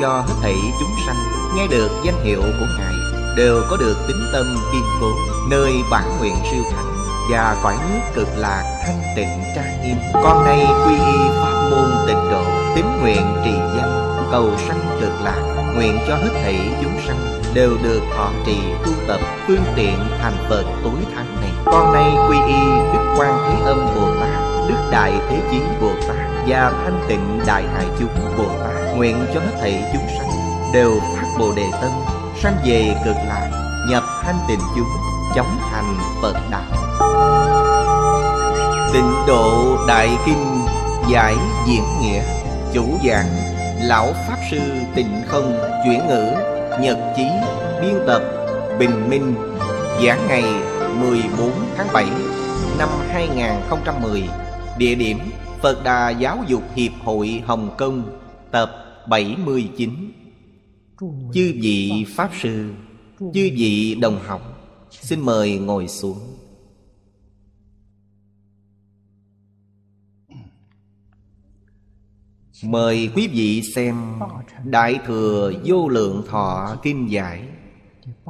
cho hết thảy chúng sanh nghe được danh hiệu của ngài đều có được tính tâm kiên cố nơi bản nguyện siêu thánh và cõi nước cực lạc thanh tịnh trang nghiêm con nay quy y pháp môn tịnh độ tín nguyện trì danh cầu sanh cực lạc nguyện cho hết thảy chúng sanh đều được thọ trì tu tập phương tiện thành phật tối thắng này con nay quy y đức quan thế âm bồ tát đức đại thế chí bồ tát và thanh tịnh đại hải chúng bồ tát nguyện cho hết thảy chúng sanh đều phát bồ đề tâm sanh về cực lạc nhập thanh tịnh chúng chóng thành phật đạo tịnh độ đại kinh giải diễn nghĩa chủ giảng lão pháp sư tịnh không chuyển ngữ nhật chí biên tập bình minh giảng ngày 14 tháng 7 năm 2010 địa điểm Phật Đà Giáo dục Hiệp hội Hồng Kông tập 79 Chư vị Pháp Sư Chư vị đồng học Xin mời ngồi xuống Mời quý vị xem Đại Thừa Vô Lượng Thọ Kim Giải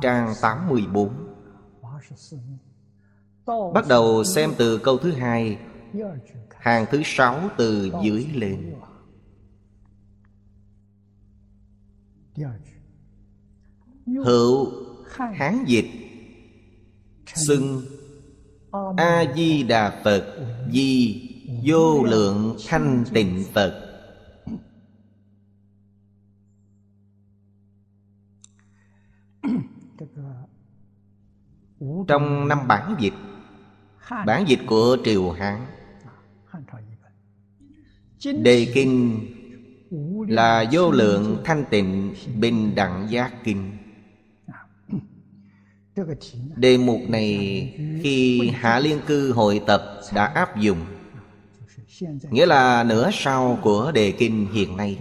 Trang 84 Bắt đầu xem từ câu thứ hai Hàng thứ sáu từ dưới lên hữu hán dịch xưng a di đà phật di vô lượng thanh tịnh phật trong năm bản dịch bản dịch của triều hán đề kinh là vô lượng thanh tịnh bình đẳng giác kinh đề mục này khi hạ liên cư hội tập đã áp dụng nghĩa là nửa sau của đề kinh hiện nay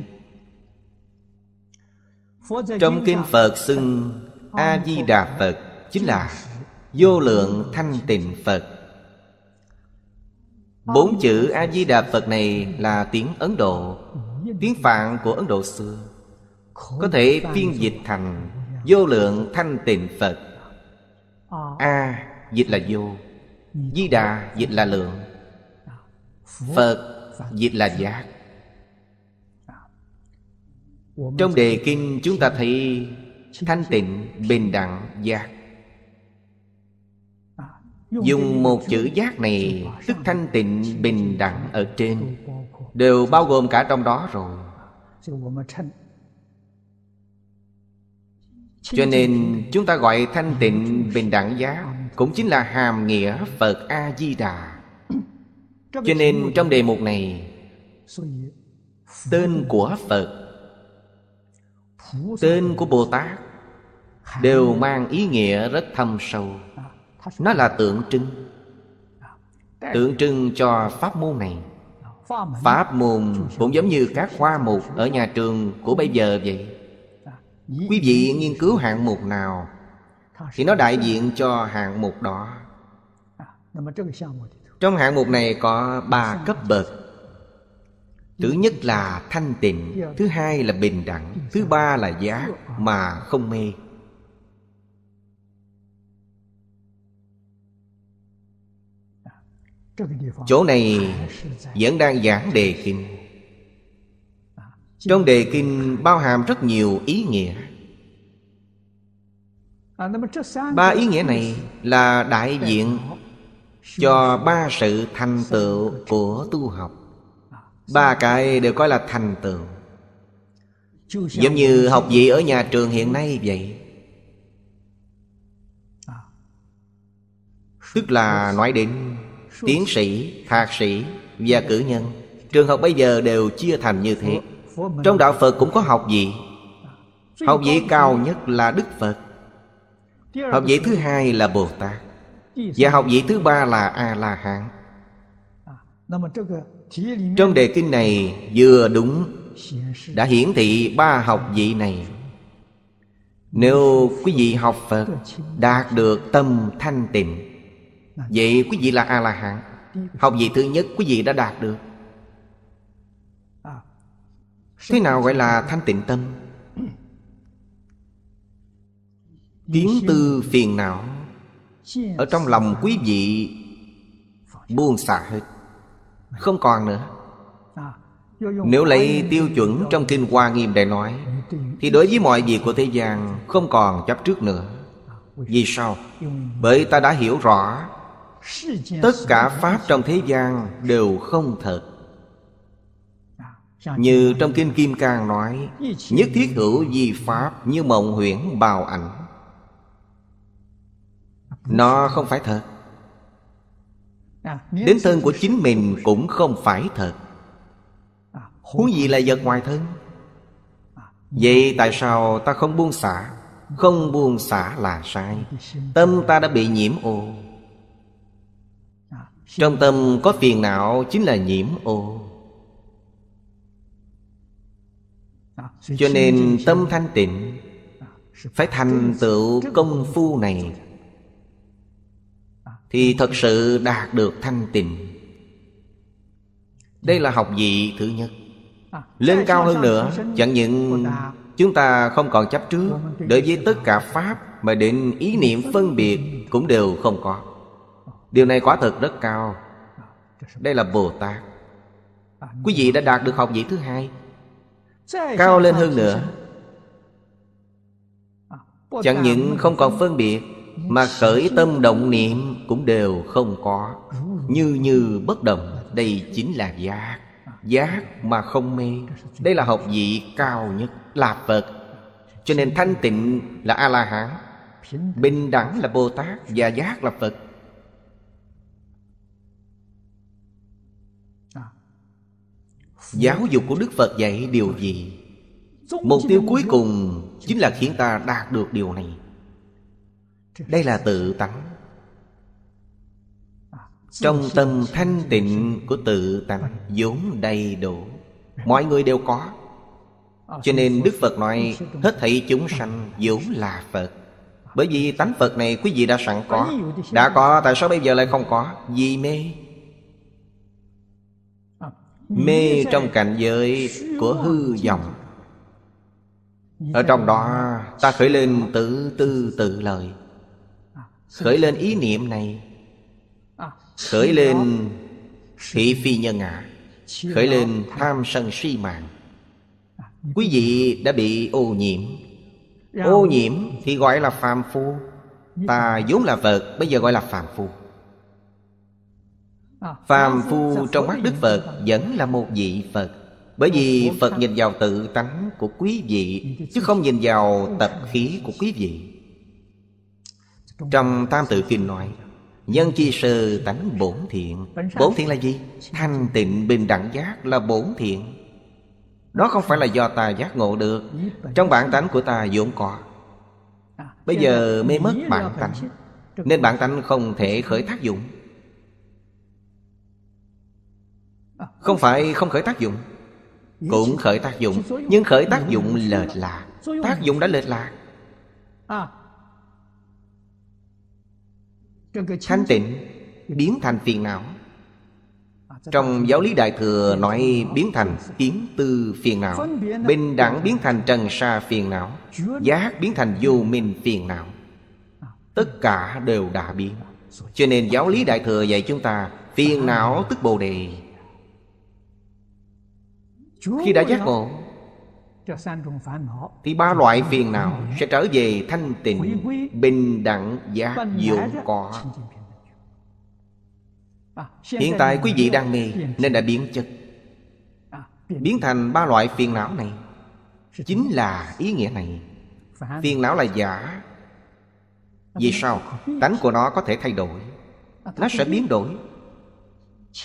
trong kinh phật xưng a di đà phật chính là vô lượng thanh tịnh phật bốn chữ a di đà phật này là tiếng ấn độ tiếng phạn của ấn độ xưa có thể phiên dịch thành vô lượng thanh tịnh phật a à, dịch là vô di đà dịch là lượng phật dịch là giác trong đề kinh chúng ta thấy thanh tịnh bình đẳng giác dùng một chữ giác này tức thanh tịnh bình đẳng ở trên đều bao gồm cả trong đó rồi cho nên chúng ta gọi thanh tịnh bình đẳng giá cũng chính là hàm nghĩa phật a di đà cho nên trong đề mục này tên của phật tên của bồ tát đều mang ý nghĩa rất thâm sâu à, nó là tượng trưng à, tượng trưng cho pháp môn này Pháp môn cũng giống như các khoa mục ở nhà trường của bây giờ vậy Quý vị nghiên cứu hạng mục nào Thì nó đại diện cho hạng mục đó Trong hạng mục này có ba cấp bậc Thứ nhất là thanh tịnh Thứ hai là bình đẳng Thứ ba là giá mà không mê Chỗ này vẫn đang giảng đề kinh Trong đề kinh bao hàm rất nhiều ý nghĩa Ba ý nghĩa này là đại diện Cho ba sự thành tựu của tu học Ba cái đều gọi là thành tựu Giống như học vị ở nhà trường hiện nay vậy Tức là nói đến tiến sĩ thạc sĩ và cử nhân trường học bây giờ đều chia thành như thế trong đạo phật cũng có học vị học vị cao nhất là đức phật học vị thứ hai là bồ tát và học vị thứ ba là a la hán trong đề kinh này vừa đúng đã hiển thị ba học vị này nếu quý vị học Phật đạt được tâm thanh tịnh Vậy quý vị là A-la-hán Học vị thứ nhất quý vị đã đạt được Thế nào gọi là thanh tịnh tâm Kiến tư phiền não Ở trong lòng quý vị Buông xả hết Không còn nữa Nếu lấy tiêu chuẩn trong Kinh Hoa Nghiêm để nói Thì đối với mọi việc của thế gian Không còn chấp trước nữa Vì sao? Bởi ta đã hiểu rõ tất cả pháp trong thế gian đều không thật như trong kinh kim cang nói nhất thiết hữu di pháp như mộng huyễn bào ảnh nó không phải thật à, đến thân của chính mình cũng không phải thật à, huống gì là vật ngoài thân à, vậy tại sao ta không buông xả không buông xả là sai tâm ta đã bị nhiễm ô trong tâm có phiền não chính là nhiễm ô Cho nên tâm thanh tịnh Phải thành tựu công phu này Thì thật sự đạt được thanh tịnh Đây là học vị thứ nhất Lên cao hơn nữa Chẳng những chúng ta không còn chấp trước Đối với tất cả Pháp Mà đến ý niệm phân biệt cũng đều không có điều này quả thật rất cao đây là bồ tát quý vị đã đạt được học vị thứ hai cao lên hơn nữa chẳng những không còn phân biệt mà khởi tâm động niệm cũng đều không có như như bất động đây chính là giác giác mà không mê đây là học vị cao nhất là phật cho nên thanh tịnh là a la hán bình đẳng là bồ tát và giác là phật Giáo dục của Đức Phật dạy điều gì? Mục tiêu cuối cùng chính là khiến ta đạt được điều này. Đây là tự tánh. Trong tâm thanh tịnh của tự tánh vốn đầy đủ. Mọi người đều có. Cho nên Đức Phật nói hết thảy chúng sanh vốn là Phật. Bởi vì tánh Phật này quý vị đã sẵn có Đã có tại sao bây giờ lại không có Vì mê mê trong cảnh giới của hư vọng ở trong đó ta khởi lên tự tư tự lợi, khởi lên ý niệm này khởi lên thị phi nhân ngã khởi lên tham sân si mạng quý vị đã bị ô nhiễm ô nhiễm thì gọi là phàm phu ta vốn là vật bây giờ gọi là phàm phu Ờ, phàm phu trong mắt đức phật vẫn là một vị phật bởi vì phật nhìn vào tự tánh của quý vị chứ không nhìn vào tập khí của quý vị trong tam tự kinh nói nhân chi sơ tánh bổn thiện bổn thiện là gì thanh tịnh bình đẳng giác là bổn thiện đó không phải là do ta giác ngộ được trong bản tánh của ta vốn có à, bây giờ mê mất bản tánh nên bản tánh không thể khởi tác dụng Không phải không khởi tác dụng Cũng khởi tác dụng Nhưng khởi tác dụng lệch lạc Tác dụng đã lệch lạc Thanh tịnh biến thành phiền não Trong giáo lý Đại Thừa nói biến thành kiến tư phiền não Bình đẳng biến thành trần sa phiền não Giác biến thành vô minh phiền não Tất cả đều đã biến Cho nên giáo lý Đại Thừa dạy chúng ta Phiền não tức Bồ Đề khi đã giác ngộ thì ba loại phiền não sẽ trở về thanh tịnh bình đẳng và diệu cọ à, hiện tại quý vị đang mê nên đã biến chất à, biến thành ba loại phiền não này chính là ý nghĩa này phiền não là giả à, vì sao tánh của nó có thể thay đổi nó sẽ biến đổi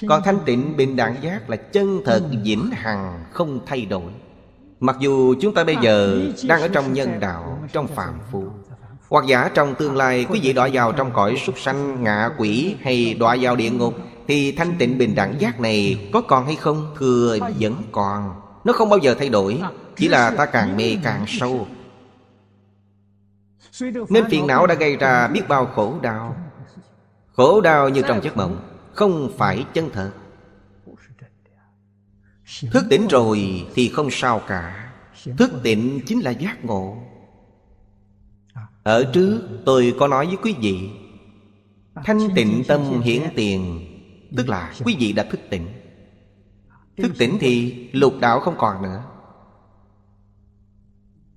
còn thanh tịnh bình đẳng giác là chân thật ừ. vĩnh hằng không thay đổi Mặc dù chúng ta bây giờ đang ở trong nhân đạo, trong phạm phu Hoặc giả trong tương lai quý vị đọa vào trong cõi súc sanh, ngạ quỷ hay đọa vào địa ngục Thì thanh tịnh bình đẳng giác này có còn hay không? Thưa vẫn còn Nó không bao giờ thay đổi Chỉ là ta càng mê càng sâu Nên phiền não đã gây ra biết bao khổ đau Khổ đau như trong giấc mộng không phải chân thật thức tỉnh rồi thì không sao cả thức tỉnh chính là giác ngộ ở trước tôi có nói với quý vị thanh tịnh tâm hiển tiền tức là quý vị đã thức tỉnh thức tỉnh thì lục đạo không còn nữa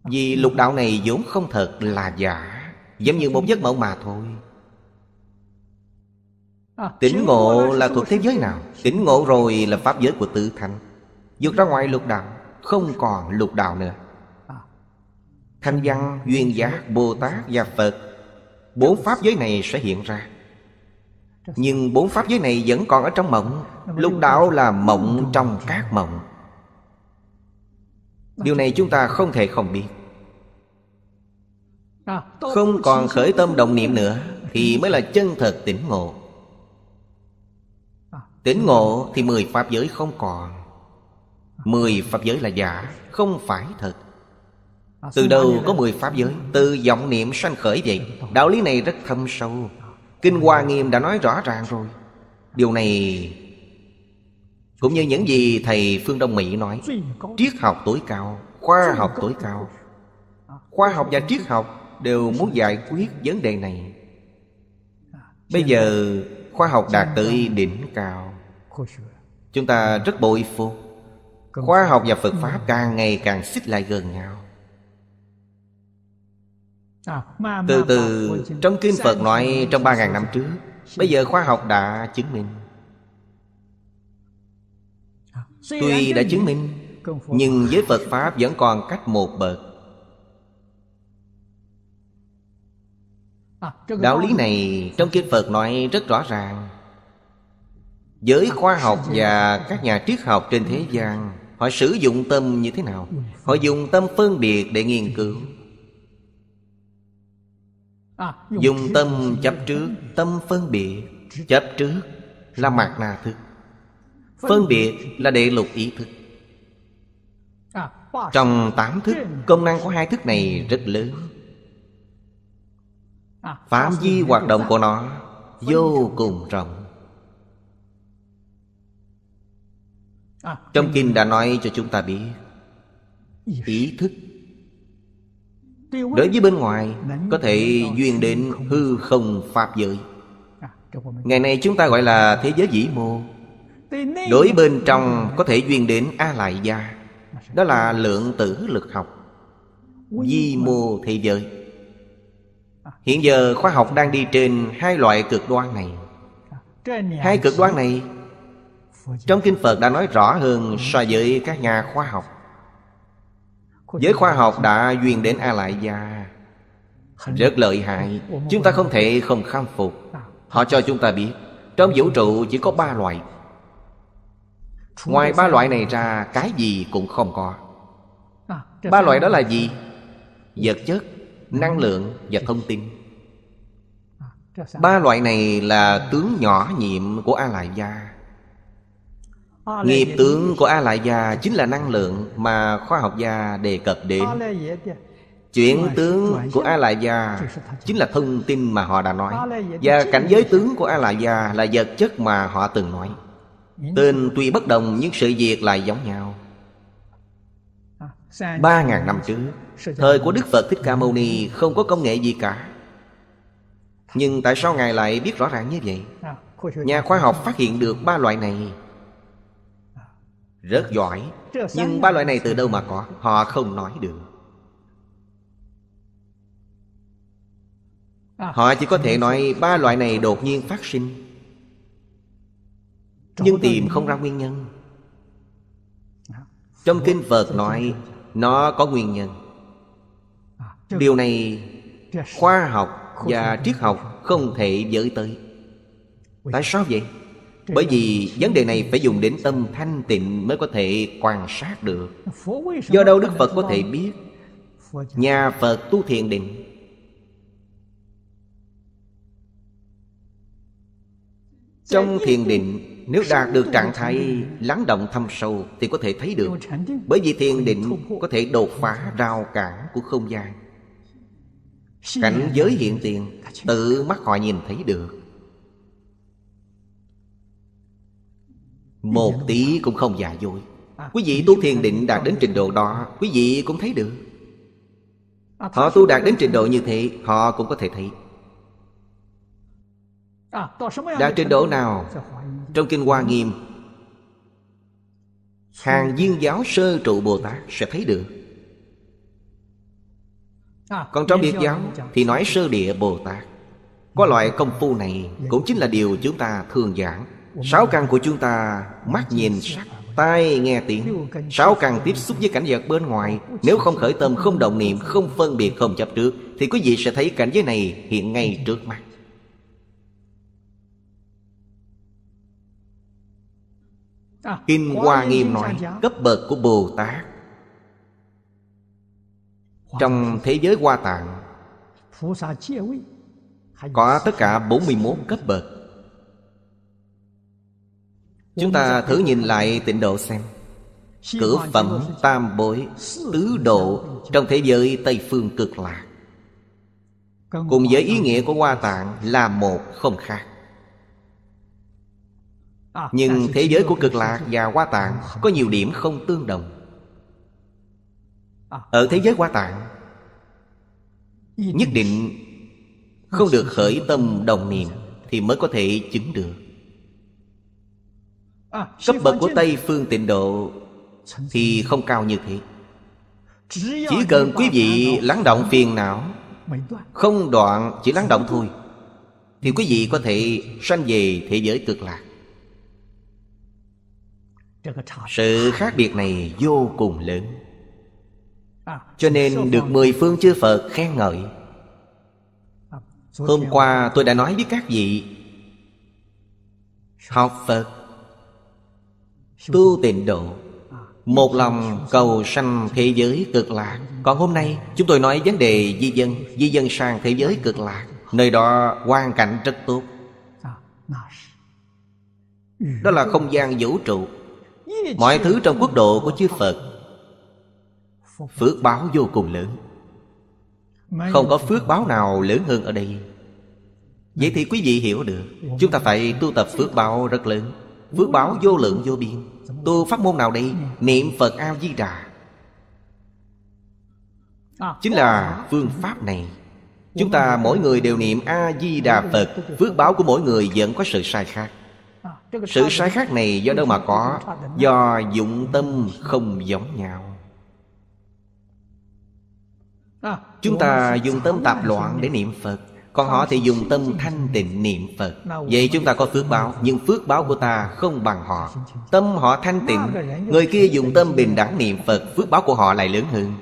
vì lục đạo này vốn không thật là giả Giống như một giấc mộng mà thôi À, tỉnh ngộ là thuộc thế giới nào? Tỉnh ngộ rồi là pháp giới của tự thành Vượt ra ngoài lục đạo Không còn lục đạo nữa à. Thanh văn, duyên giác, Bồ Tát và Phật Bốn pháp giới này sẽ hiện ra Nhưng bốn pháp giới này vẫn còn ở trong mộng Lục đạo là mộng trong các mộng Điều này chúng ta không thể không biết à, Không còn khởi tâm động niệm nữa Thì mới là chân thật tỉnh ngộ Tỉnh ngộ thì mười pháp giới không còn Mười pháp giới là giả Không phải thật Từ đầu có mười pháp giới Từ vọng niệm sanh khởi vậy Đạo lý này rất thâm sâu Kinh Hoa Nghiêm đã nói rõ ràng rồi Điều này Cũng như những gì thầy Phương Đông Mỹ nói Triết học tối cao Khoa học tối cao Khoa học và triết học Đều muốn giải quyết vấn đề này Bây giờ khoa học đạt tới đỉnh cao Chúng ta rất bội phục Khoa học và Phật Pháp càng ngày càng xích lại gần nhau Từ từ trong Kinh Phật nói trong ba ngàn năm trước Bây giờ khoa học đã chứng minh Tuy đã chứng minh Nhưng với Phật Pháp vẫn còn cách một bậc Đạo lý này trong Kinh Phật nói rất rõ ràng giới khoa học và các nhà triết học trên thế gian họ sử dụng tâm như thế nào họ dùng tâm phân biệt để nghiên cứu dùng tâm chấp trước tâm phân biệt chấp trước là mạt na thức phân biệt là đệ lục ý thức trong tám thức công năng của hai thức này rất lớn phạm vi hoạt động của nó vô cùng rộng À, trong kinh đã nói cho chúng ta biết Ý thức Đối với bên ngoài Có thể duyên đến hư không pháp giới à, Ngày nay chúng ta gọi là thế giới vĩ mô Đối bên trong có thể duyên đến A Lại Gia Đó là lượng tử lực học Di mô thế giới à. Hiện giờ khoa học đang đi trên hai loại cực đoan này Hai cực đoan này trong kinh Phật đã nói rõ hơn so với các nhà khoa học Giới khoa học đã duyên đến A Lại Gia Rất lợi hại Chúng ta không thể không khâm phục Họ cho chúng ta biết Trong vũ trụ chỉ có ba loại Ngoài ba loại này ra Cái gì cũng không có Ba loại đó là gì? Vật chất, năng lượng và thông tin Ba loại này là tướng nhỏ nhiệm của A Lại Gia Nghiệp tướng của A Lại gia chính là năng lượng mà khoa học gia đề cập đến Chuyển tướng của A Lại gia chính là thông tin mà họ đã nói Và cảnh giới tướng của A Lại gia là vật chất mà họ từng nói Tên tuy bất đồng nhưng sự việc lại giống nhau à, Ba ngàn năm trước Thời của Đức Phật Thích Ca Mâu Ni không có công nghệ gì cả Nhưng tại sao Ngài lại biết rõ ràng như vậy? À, Nhà khoa học phát hiện được ba loại này rất giỏi Nhưng ba loại này từ đâu mà có Họ không nói được Họ chỉ có thể nói ba loại này đột nhiên phát sinh Nhưng tìm không ra nguyên nhân Trong kinh Phật nói Nó có nguyên nhân Điều này khoa học và triết học không thể giới tới Tại sao vậy? Bởi vì vấn đề này phải dùng đến tâm thanh tịnh mới có thể quan sát được Do đâu Đức Phật có thể biết Nhà Phật tu thiền định Trong thiền định nếu đạt được trạng thái lắng động thâm sâu Thì có thể thấy được Bởi vì thiền định có thể đột phá rào cản của không gian Cảnh giới hiện tiền Tự mắt họ nhìn thấy được Một tí cũng không giả dối à, Quý vị tu thiền định đạt đến trình độ đó Quý vị cũng thấy được à, Họ tu đạt đến trình độ như thế Họ cũng có thể thấy à, Đạt trình độ nào Trong Kinh Hoa Nghiêm Hàng viên giáo sơ trụ Bồ Tát sẽ thấy được Còn trong biệt giáo Thì nói sơ địa Bồ Tát Có ừ. loại công phu này Cũng chính là điều chúng ta thường giảng Sáu căn của chúng ta mắt nhìn sắc Tai nghe tiếng Sáu căn tiếp xúc với cảnh vật bên ngoài Nếu không khởi tâm, không động niệm, không phân biệt, không chấp trước Thì quý vị sẽ thấy cảnh giới này hiện ngay trước mắt Kinh Hoa Nghiêm nói Cấp bậc của Bồ Tát Trong thế giới Hoa Tạng Có tất cả 41 cấp bậc Chúng ta thử nhìn lại tịnh độ xem Cử phẩm tam bối Tứ độ Trong thế giới Tây Phương cực lạc Cùng với ý nghĩa của Hoa Tạng Là một không khác Nhưng thế giới của cực lạc và Hoa Tạng Có nhiều điểm không tương đồng Ở thế giới Hoa Tạng Nhất định Không được khởi tâm đồng niệm Thì mới có thể chứng được Cấp à, bậc của Tây Phương tịnh độ Thì không cao như thế Chỉ cần quý vị lắng động phiền não Không đoạn chỉ lắng động thôi Thì quý vị có thể sanh về thế giới cực lạc Sự khác biệt này vô cùng lớn à, Cho nên được mười phương chư Phật khen ngợi à, Hôm qua tôi đã nói với các vị Học Phật tu tịnh độ một lòng cầu sanh thế giới cực lạc Còn hôm nay chúng tôi nói vấn đề di dân Di dân sang thế giới cực lạc Nơi đó quan cảnh rất tốt Đó là không gian vũ trụ Mọi thứ trong quốc độ của chư Phật Phước báo vô cùng lớn Không có phước báo nào lớn hơn ở đây Vậy thì quý vị hiểu được Chúng ta phải tu tập phước báo rất lớn Phước báo vô lượng vô biên Tu pháp môn nào đây Niệm Phật A-di-đà Chính là phương pháp này Chúng ta mỗi người đều niệm A-di-đà Phật Phước báo của mỗi người vẫn có sự sai khác Sự sai khác này do đâu mà có Do dụng tâm không giống nhau Chúng ta dùng tâm tạp loạn để niệm Phật còn họ thì dùng tâm thanh tịnh niệm Phật Vậy chúng ta có phước báo Nhưng phước báo của ta không bằng họ Tâm họ thanh tịnh Người kia dùng tâm bình đẳng niệm Phật Phước báo của họ lại lớn hơn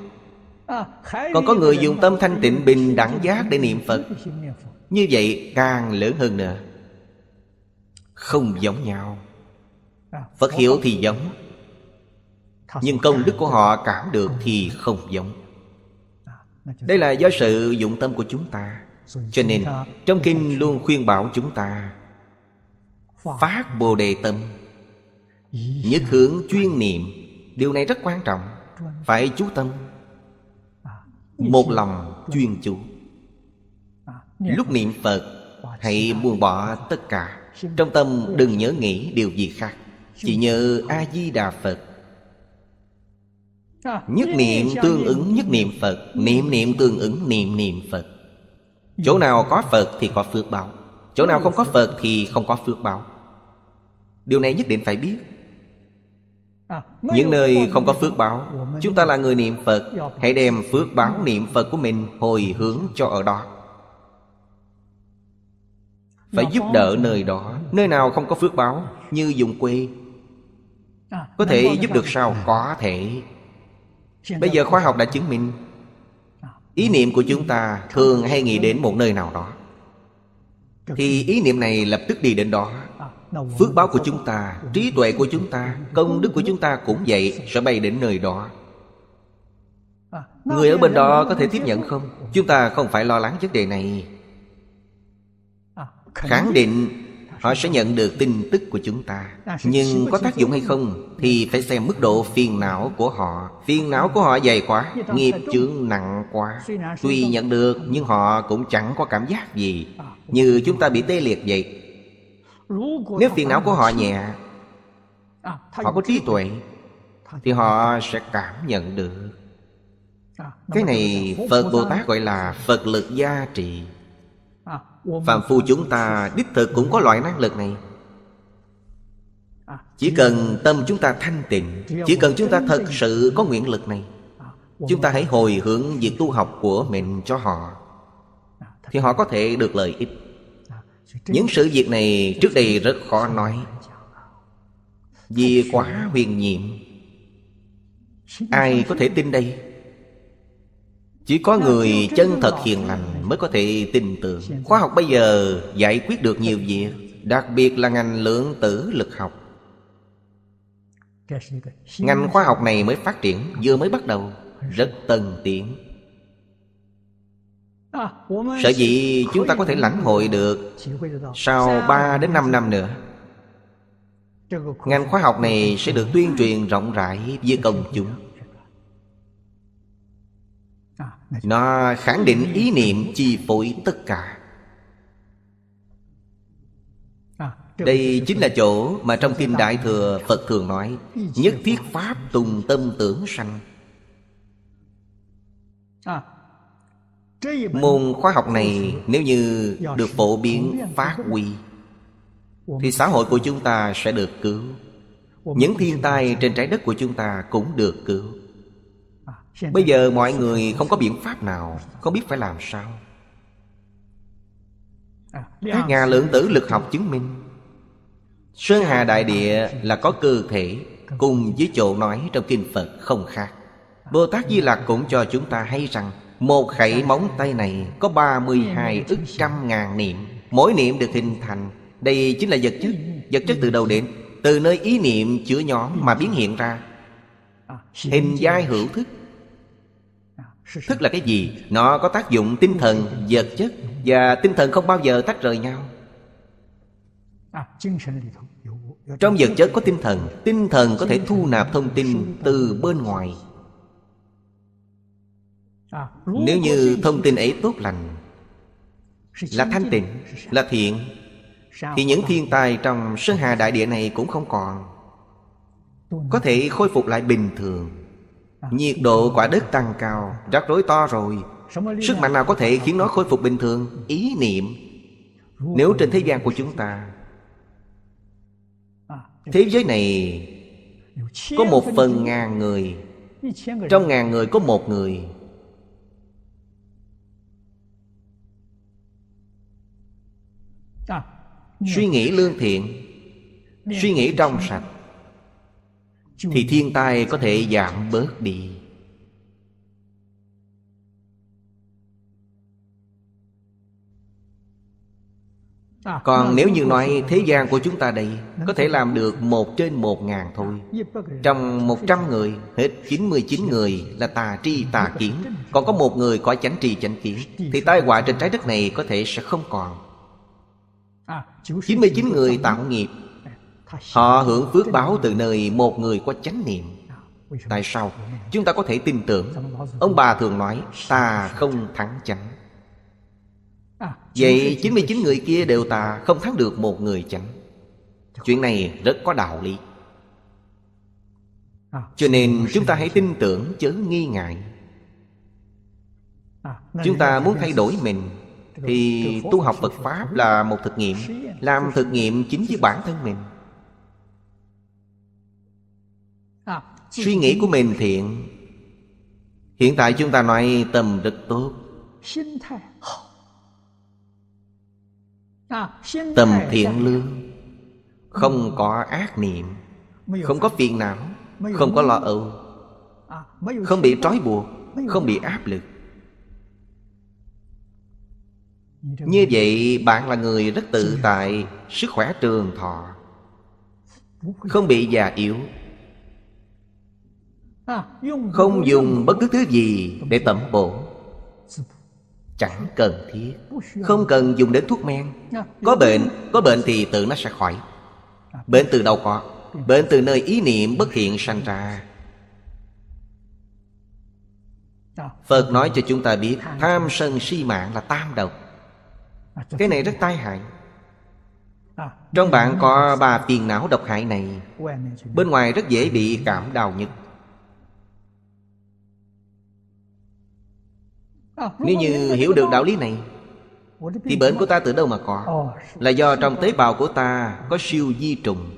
Còn có người dùng tâm thanh tịnh bình đẳng giác để niệm Phật Như vậy càng lớn hơn nữa Không giống nhau Phật hiểu thì giống Nhưng công đức của họ cảm được thì không giống Đây là do sự dụng tâm của chúng ta cho nên trong kinh luôn khuyên bảo chúng ta Phát Bồ Đề Tâm Nhất hướng chuyên niệm Điều này rất quan trọng Phải chú tâm Một lòng chuyên chú Lúc niệm Phật Hãy buông bỏ tất cả Trong tâm đừng nhớ nghĩ điều gì khác Chỉ nhớ A-di-đà Phật Nhất niệm tương ứng nhất niệm Phật Niệm niệm tương ứng niệm niệm Phật Chỗ nào có Phật thì có phước báo Chỗ nào không có Phật thì không có phước báo Điều này nhất định phải biết à, Những nơi không có phước báo Chúng ta là người niệm Phật Hãy đem phước báo niệm Phật của mình hồi hướng cho ở đó Phải giúp đỡ nơi đó Nơi nào không có phước báo Như dùng quê à, Có thể giúp được sao? Có thể Bây giờ khoa học đã chứng minh ý niệm của chúng ta thường hay nghĩ đến một nơi nào đó thì ý niệm này lập tức đi đến đó phước báo của chúng ta trí tuệ của chúng ta công đức của chúng ta cũng vậy sẽ bay đến nơi đó người ở bên đó có thể tiếp nhận không chúng ta không phải lo lắng vấn đề này khẳng định Họ sẽ nhận được tin tức của chúng ta Nhưng có tác dụng hay không Thì phải xem mức độ phiền não của họ Phiền não của họ dày quá Nghiệp chướng nặng quá Tuy nhận được nhưng họ cũng chẳng có cảm giác gì à, Như chúng ta bị tê liệt vậy Nếu phiền não của họ nhẹ à, Họ có trí tuệ Thì họ sẽ cảm nhận được à, Cái này Phật Bồ Tát gọi là Phật lực gia trị Phạm phu chúng ta đích thực cũng có loại năng lực này Chỉ cần tâm chúng ta thanh tịnh Chỉ cần chúng ta thật sự có nguyện lực này Chúng ta hãy hồi hướng việc tu học của mình cho họ Thì họ có thể được lợi ích Những sự việc này trước đây rất khó nói Vì quá huyền nhiệm Ai có thể tin đây Chỉ có người chân thật hiền lành mới có thể tin tưởng dạ, dạ. Khoa học bây giờ giải quyết được nhiều việc Đặc biệt là ngành lượng tử lực học dạ, Ngành khoa học này mới phát triển Vừa mới bắt đầu Rất tân tiến à, Sở dĩ chúng ta có thể lãnh hội được Sau 3 đến 5 năm nữa Ngành khoa học này sẽ được tuyên truyền rộng rãi với công chúng nó khẳng định ý niệm chi phối tất cả à, đây chính là chỗ mà trong kinh đại thừa phật thường nói nhất thiết pháp tùng tâm tưởng sanh à, môn khoa học này nếu như được phổ biến phát huy thì xã hội của chúng ta sẽ được cứu những thiên tai trên trái đất của chúng ta cũng được cứu Bây giờ mọi người không có biện pháp nào Không biết phải làm sao à, Các nhà à. lượng tử lực học chứng minh Sơn Hà Đại Địa là có cơ thể Cùng với chỗ nói trong Kinh Phật không khác Bồ Tát Di Lặc cũng cho chúng ta hay rằng Một khẩy móng tay này có 32 ức trăm ngàn niệm Mỗi niệm được hình thành Đây chính là vật chất Vật chất từ đầu đến Từ nơi ý niệm chữa nhóm mà biến hiện ra à, Hình giai hữu thức thức là cái gì nó có tác dụng tinh thần vật chất và tinh thần không bao giờ tách rời nhau à, trong vật chất có tinh thần tinh thần có thể thu nạp thông tin từ bên ngoài à, nếu như thông tin ấy tốt lành là thanh tịnh là thiện thì những thiên tai trong sơn hà đại địa này cũng không còn có thể khôi phục lại bình thường À. Nhiệt độ quả đất tăng cao Rắc rối to rồi Sức mạnh nào có thể khiến nó khôi phục bình thường Ý niệm Nếu trên thế gian của chúng ta à, Thế giới này Có một phần ngàn người Trong ngàn người có một người à, Suy nghĩ lương thiện Suy nghĩ trong sạch thì thiên tai có thể giảm bớt đi Còn nếu như nói thế gian của chúng ta đây Có thể làm được một trên một ngàn thôi Trong một trăm người Hết chín mươi chín người là tà tri tà kiến Còn có một người có chánh tri chánh kiến Thì tai họa trên trái đất này có thể sẽ không còn à, Chín mươi chín người tạo nghiệp Họ hưởng phước báo từ nơi một người có chánh niệm Tại sao? Chúng ta có thể tin tưởng Ông bà thường nói Ta không thắng chánh Vậy 99 người kia đều ta Không thắng được một người chánh Chuyện này rất có đạo lý Cho nên chúng ta hãy tin tưởng chớ nghi ngại Chúng ta muốn thay đổi mình Thì tu học Phật Pháp là một thực nghiệm Làm thực nghiệm chính với bản thân mình Suy nghĩ của mình thiện Hiện tại chúng ta nói tâm rất tốt à, Tâm thiện lương Không có ác niệm Không có phiền não Không có lo âu à, Không bị trói buộc Không bị áp lực Như vậy bạn là người rất tự tại Sức khỏe trường thọ Không bị già yếu không dùng bất cứ thứ gì để tẩm bổ Chẳng cần thiết Không cần dùng đến thuốc men Có bệnh, có bệnh thì tự nó sẽ khỏi à. Bệnh từ đâu có ừ. Bệnh từ nơi ý niệm bất hiện sanh ra à. Phật nói cho chúng ta biết Tham sân si mạng là tam độc à, Cái này rất tai hại Trong bạn có ba phiền não độc hại này Bên ngoài rất dễ bị ừ. cảm đau nhức Ờ, Nếu như hiểu được đạo lý này Thì bệnh của ta từ đâu mà có ờ, Là do trong tế bào của ta có siêu di trùng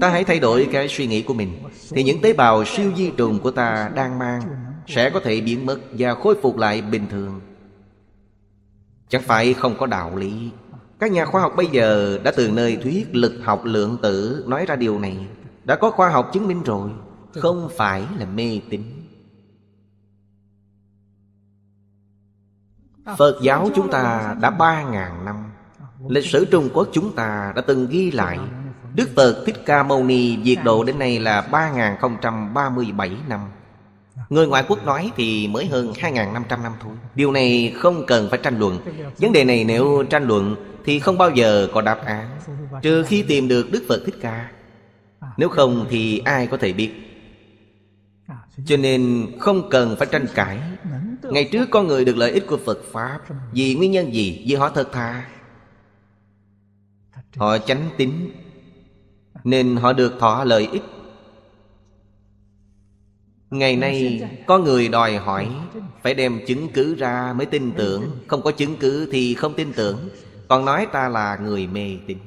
Ta hãy thay đổi cái suy nghĩ của mình Thì những tế bào siêu di trùng của ta đang mang Sẽ có thể biến mất và khôi phục lại bình thường Chẳng phải không có đạo lý Các nhà khoa học bây giờ đã từ nơi thuyết lực học lượng tử nói ra điều này Đã có khoa học chứng minh rồi Không phải là mê tín Phật giáo chúng ta đã ba ngàn năm Lịch sử Trung Quốc chúng ta đã từng ghi lại Đức Phật Thích Ca Mâu Ni diệt độ đến nay là 3037 năm Người ngoại quốc nói thì mới hơn 2.500 năm thôi Điều này không cần phải tranh luận Vấn đề này nếu tranh luận thì không bao giờ có đáp án Trừ khi tìm được Đức Phật Thích Ca Nếu không thì ai có thể biết Cho nên không cần phải tranh cãi Ngày trước con người được lợi ích của Phật Pháp Vì nguyên nhân gì? Vì họ thật thà Họ chánh tính, Nên họ được thọ lợi ích Ngày nay có người đòi hỏi Phải đem chứng cứ ra mới tin tưởng Không có chứng cứ thì không tin tưởng Còn nói ta là người mê tín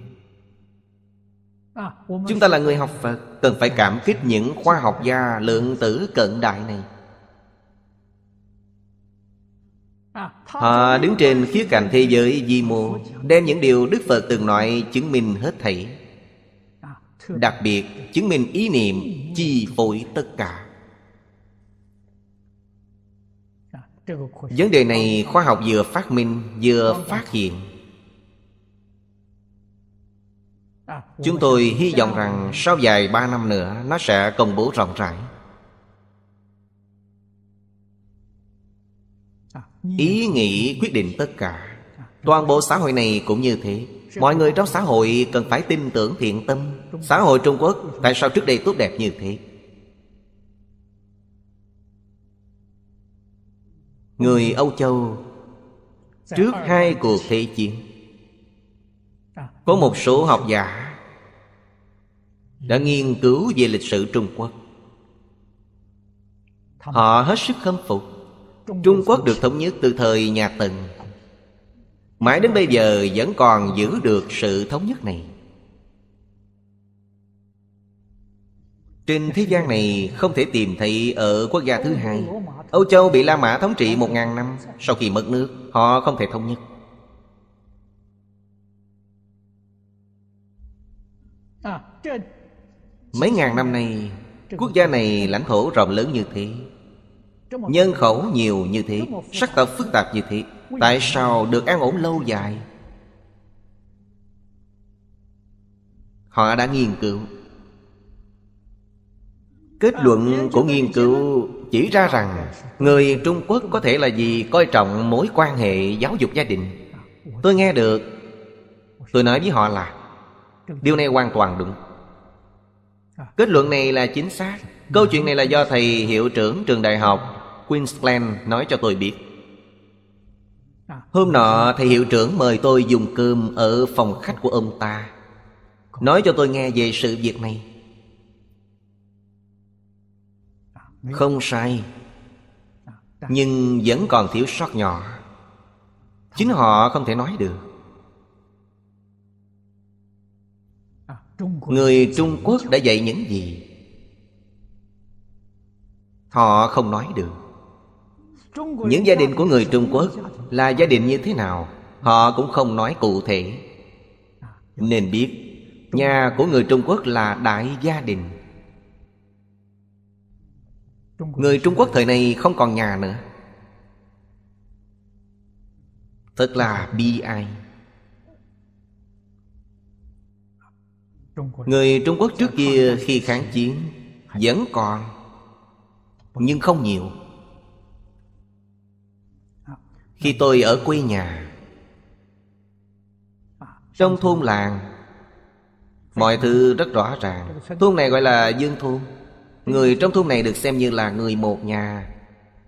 à, Chúng ta là người học Phật Cần phải dạ, cảm dạ. kích những khoa học gia lượng tử cận đại này Họ đứng trên khía cạnh thế giới di mô Đem những điều Đức Phật từng nói chứng minh hết thảy Đặc biệt chứng minh ý niệm chi phối tất cả Vấn đề này khoa học vừa phát minh vừa phát hiện Chúng tôi hy vọng rằng sau vài ba năm nữa Nó sẽ công bố rộng rãi ý nghĩ quyết định tất cả toàn bộ xã hội này cũng như thế mọi người trong xã hội cần phải tin tưởng thiện tâm xã hội trung quốc tại sao trước đây tốt đẹp như thế người âu châu trước hai cuộc thế chiến có một số học giả đã nghiên cứu về lịch sử trung quốc họ hết sức khâm phục Trung Quốc được thống nhất từ thời nhà Tần Mãi đến bây giờ vẫn còn giữ được sự thống nhất này Trên thế gian này không thể tìm thấy ở quốc gia thứ hai Âu Châu bị La Mã thống trị một ngàn năm Sau khi mất nước họ không thể thống nhất à, Mấy ngàn năm nay Quốc gia này lãnh thổ rộng lớn như thế Nhân khẩu nhiều như thế Sắc tộc phức tạp như thế Tại sao được an ổn lâu dài Họ đã nghiên cứu Kết luận của nghiên cứu chỉ ra rằng Người Trung Quốc có thể là gì coi trọng mối quan hệ giáo dục gia đình Tôi nghe được Tôi nói với họ là Điều này hoàn toàn đúng Kết luận này là chính xác Câu chuyện này là do thầy hiệu trưởng trường đại học Queensland nói cho tôi biết à. Hôm nọ thầy hiệu trưởng mời tôi dùng cơm ở phòng khách của ông ta Nói cho tôi nghe về sự việc này Không sai Nhưng vẫn còn thiếu sót nhỏ Chính họ không thể nói được Người Trung Quốc đã dạy những gì Họ không nói được những gia đình của người trung quốc là gia đình như thế nào họ cũng không nói cụ thể nên biết nhà của người trung quốc là đại gia đình người trung quốc thời này không còn nhà nữa thật là bi ai người trung quốc trước kia khi kháng chiến vẫn còn nhưng không nhiều khi tôi ở quê nhà Trong thôn làng Mọi thứ rất rõ ràng Thôn này gọi là Dương Thôn Người trong thôn này được xem như là người một nhà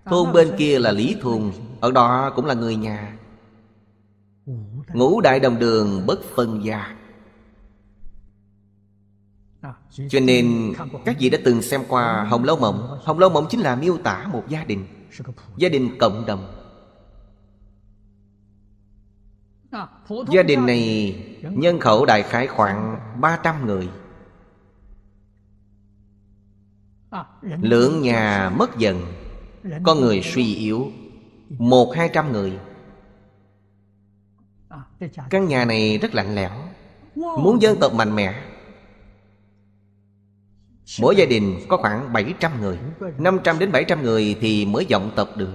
Thôn bên kia là Lý thôn Ở đó cũng là người nhà Ngũ đại đồng đường bất phân gia Cho nên các vị đã từng xem qua Hồng Lâu Mộng Hồng Lâu Mộng chính là miêu tả một gia đình Gia đình cộng đồng Gia đình này nhân khẩu đại khái khoảng 300 người à, Lượng nhà mất dần có người suy yếu Một hai trăm người à, Căn nhà này rất lạnh lẽo Muốn dân tộc mạnh mẽ Mỗi gia đình có khoảng 700 người 500 đến 700 người thì mới vọng tập được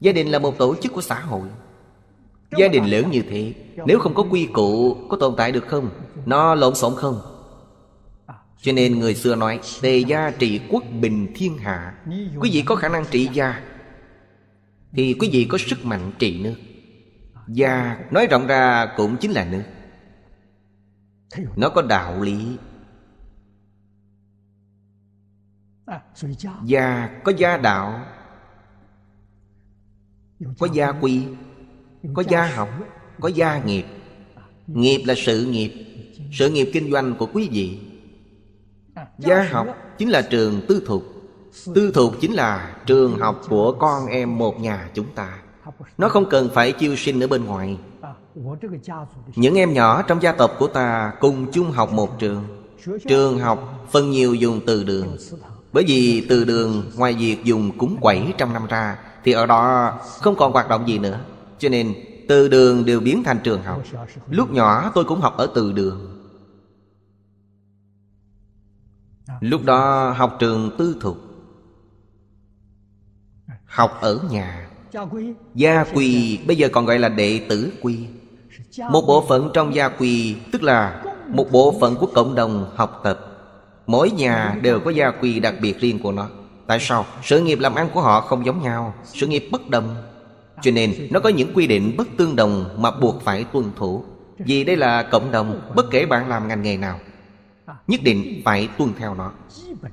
Gia đình là một tổ chức của xã hội Gia đình lớn như thế Nếu không có quy củ Có tồn tại được không Nó lộn xộn không Cho nên người xưa nói Tề gia trị quốc bình thiên hạ Quý vị có khả năng trị gia Thì quý vị có sức mạnh trị nước Gia nói rộng ra cũng chính là nước Nó có đạo lý Gia có gia đạo Có gia quy có gia học có gia nghiệp nghiệp là sự nghiệp sự nghiệp kinh doanh của quý vị à, gia học chính là trường tư thục tư thục chính là trường học của con em một nhà chúng ta nó không cần phải chiêu sinh ở bên ngoài à, những em nhỏ trong gia tộc của ta cùng chung học một trường Trường học phần nhiều dùng từ đường Bởi vì từ đường ngoài việc dùng cúng quẩy trong năm ra Thì ở đó không còn hoạt động gì nữa cho nên từ đường đều biến thành trường học Lúc nhỏ tôi cũng học ở từ đường Lúc đó học trường tư thục Học ở nhà Gia quỳ. bây giờ còn gọi là đệ tử quy Một bộ phận trong gia quỳ Tức là một bộ phận của cộng đồng học tập Mỗi nhà đều có gia quỳ đặc biệt riêng của nó Tại sao? Sự nghiệp làm ăn của họ không giống nhau Sự nghiệp bất đồng cho nên nó có những quy định bất tương đồng mà buộc phải tuân thủ Vì đây là cộng đồng bất kể bạn làm ngành nghề nào Nhất định phải tuân theo nó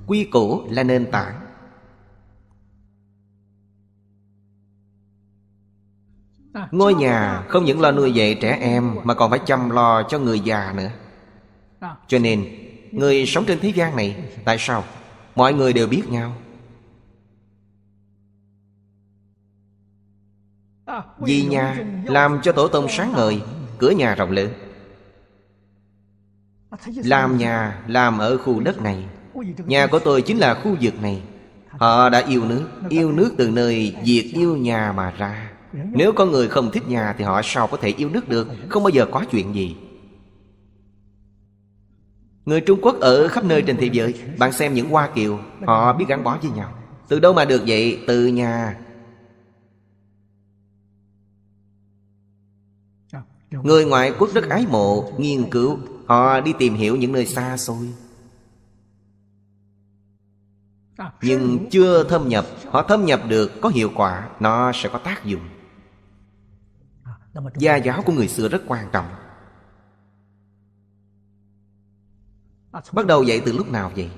Quy củ là nền tảng Ngôi nhà không những lo nuôi dạy trẻ em Mà còn phải chăm lo cho người già nữa Cho nên Người sống trên thế gian này Tại sao Mọi người đều biết nhau Vì nhà làm cho tổ tông sáng ngời Cửa nhà rộng lớn Làm nhà làm ở khu đất này Nhà của tôi chính là khu vực này Họ đã yêu nước Yêu nước từ nơi việc yêu nhà mà ra Nếu có người không thích nhà Thì họ sao có thể yêu nước được Không bao giờ có chuyện gì Người Trung Quốc ở khắp nơi trên thế giới Bạn xem những Hoa Kiều Họ biết gắn bó với nhau Từ đâu mà được vậy Từ nhà Người ngoại quốc rất ái mộ, nghiên cứu Họ đi tìm hiểu những nơi xa xôi à, Nhưng chưa thâm nhập Họ thâm nhập được có hiệu quả Nó sẽ có tác dụng à, Gia giáo của người xưa rất quan trọng à, Bắt đầu dạy từ lúc nào vậy?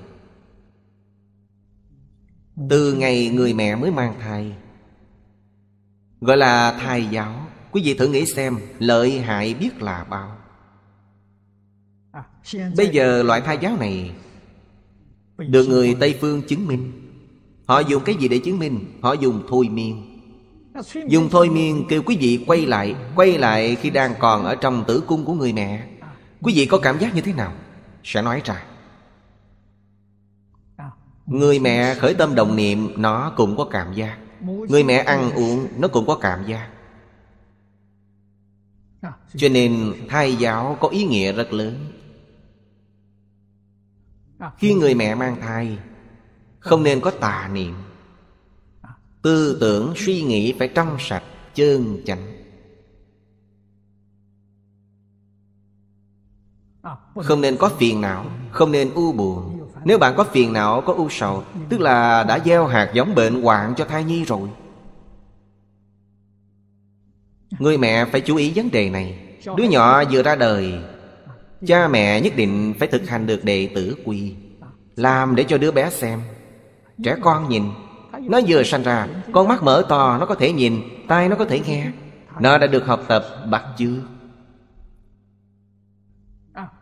Từ ngày người mẹ mới mang thai Gọi là thai giáo Quý vị thử nghĩ xem Lợi hại biết là bao à, Bây giờ loại thai giáo này Được người Tây Phương chứng minh Họ dùng cái gì để chứng minh Họ dùng thôi miên à, Dùng thôi miên kêu quý vị quay lại Quay lại khi đang còn ở trong tử cung của người mẹ à, Quý vị có cảm giác như thế nào Sẽ nói ra Người mẹ khởi tâm đồng niệm Nó cũng có cảm giác Người mẹ ăn uống Nó cũng có cảm giác Dạ, cho nên thai giáo có ý nghĩa rất lớn dạ, khi người mẹ mang thai dạ. không nên có tà niệm tư tưởng suy nghĩ phải trong sạch chơn chánh không nên có phiền não không nên u buồn nếu bạn có phiền não có u sầu tức là đã gieo hạt giống bệnh hoạn cho thai nhi rồi Người mẹ phải chú ý vấn đề này Đứa nhỏ vừa ra đời Cha mẹ nhất định phải thực hành được đệ tử quy Làm để cho đứa bé xem Trẻ con nhìn Nó vừa sanh ra Con mắt mở to nó có thể nhìn Tai nó có thể nghe Nó đã được học tập bắt chưa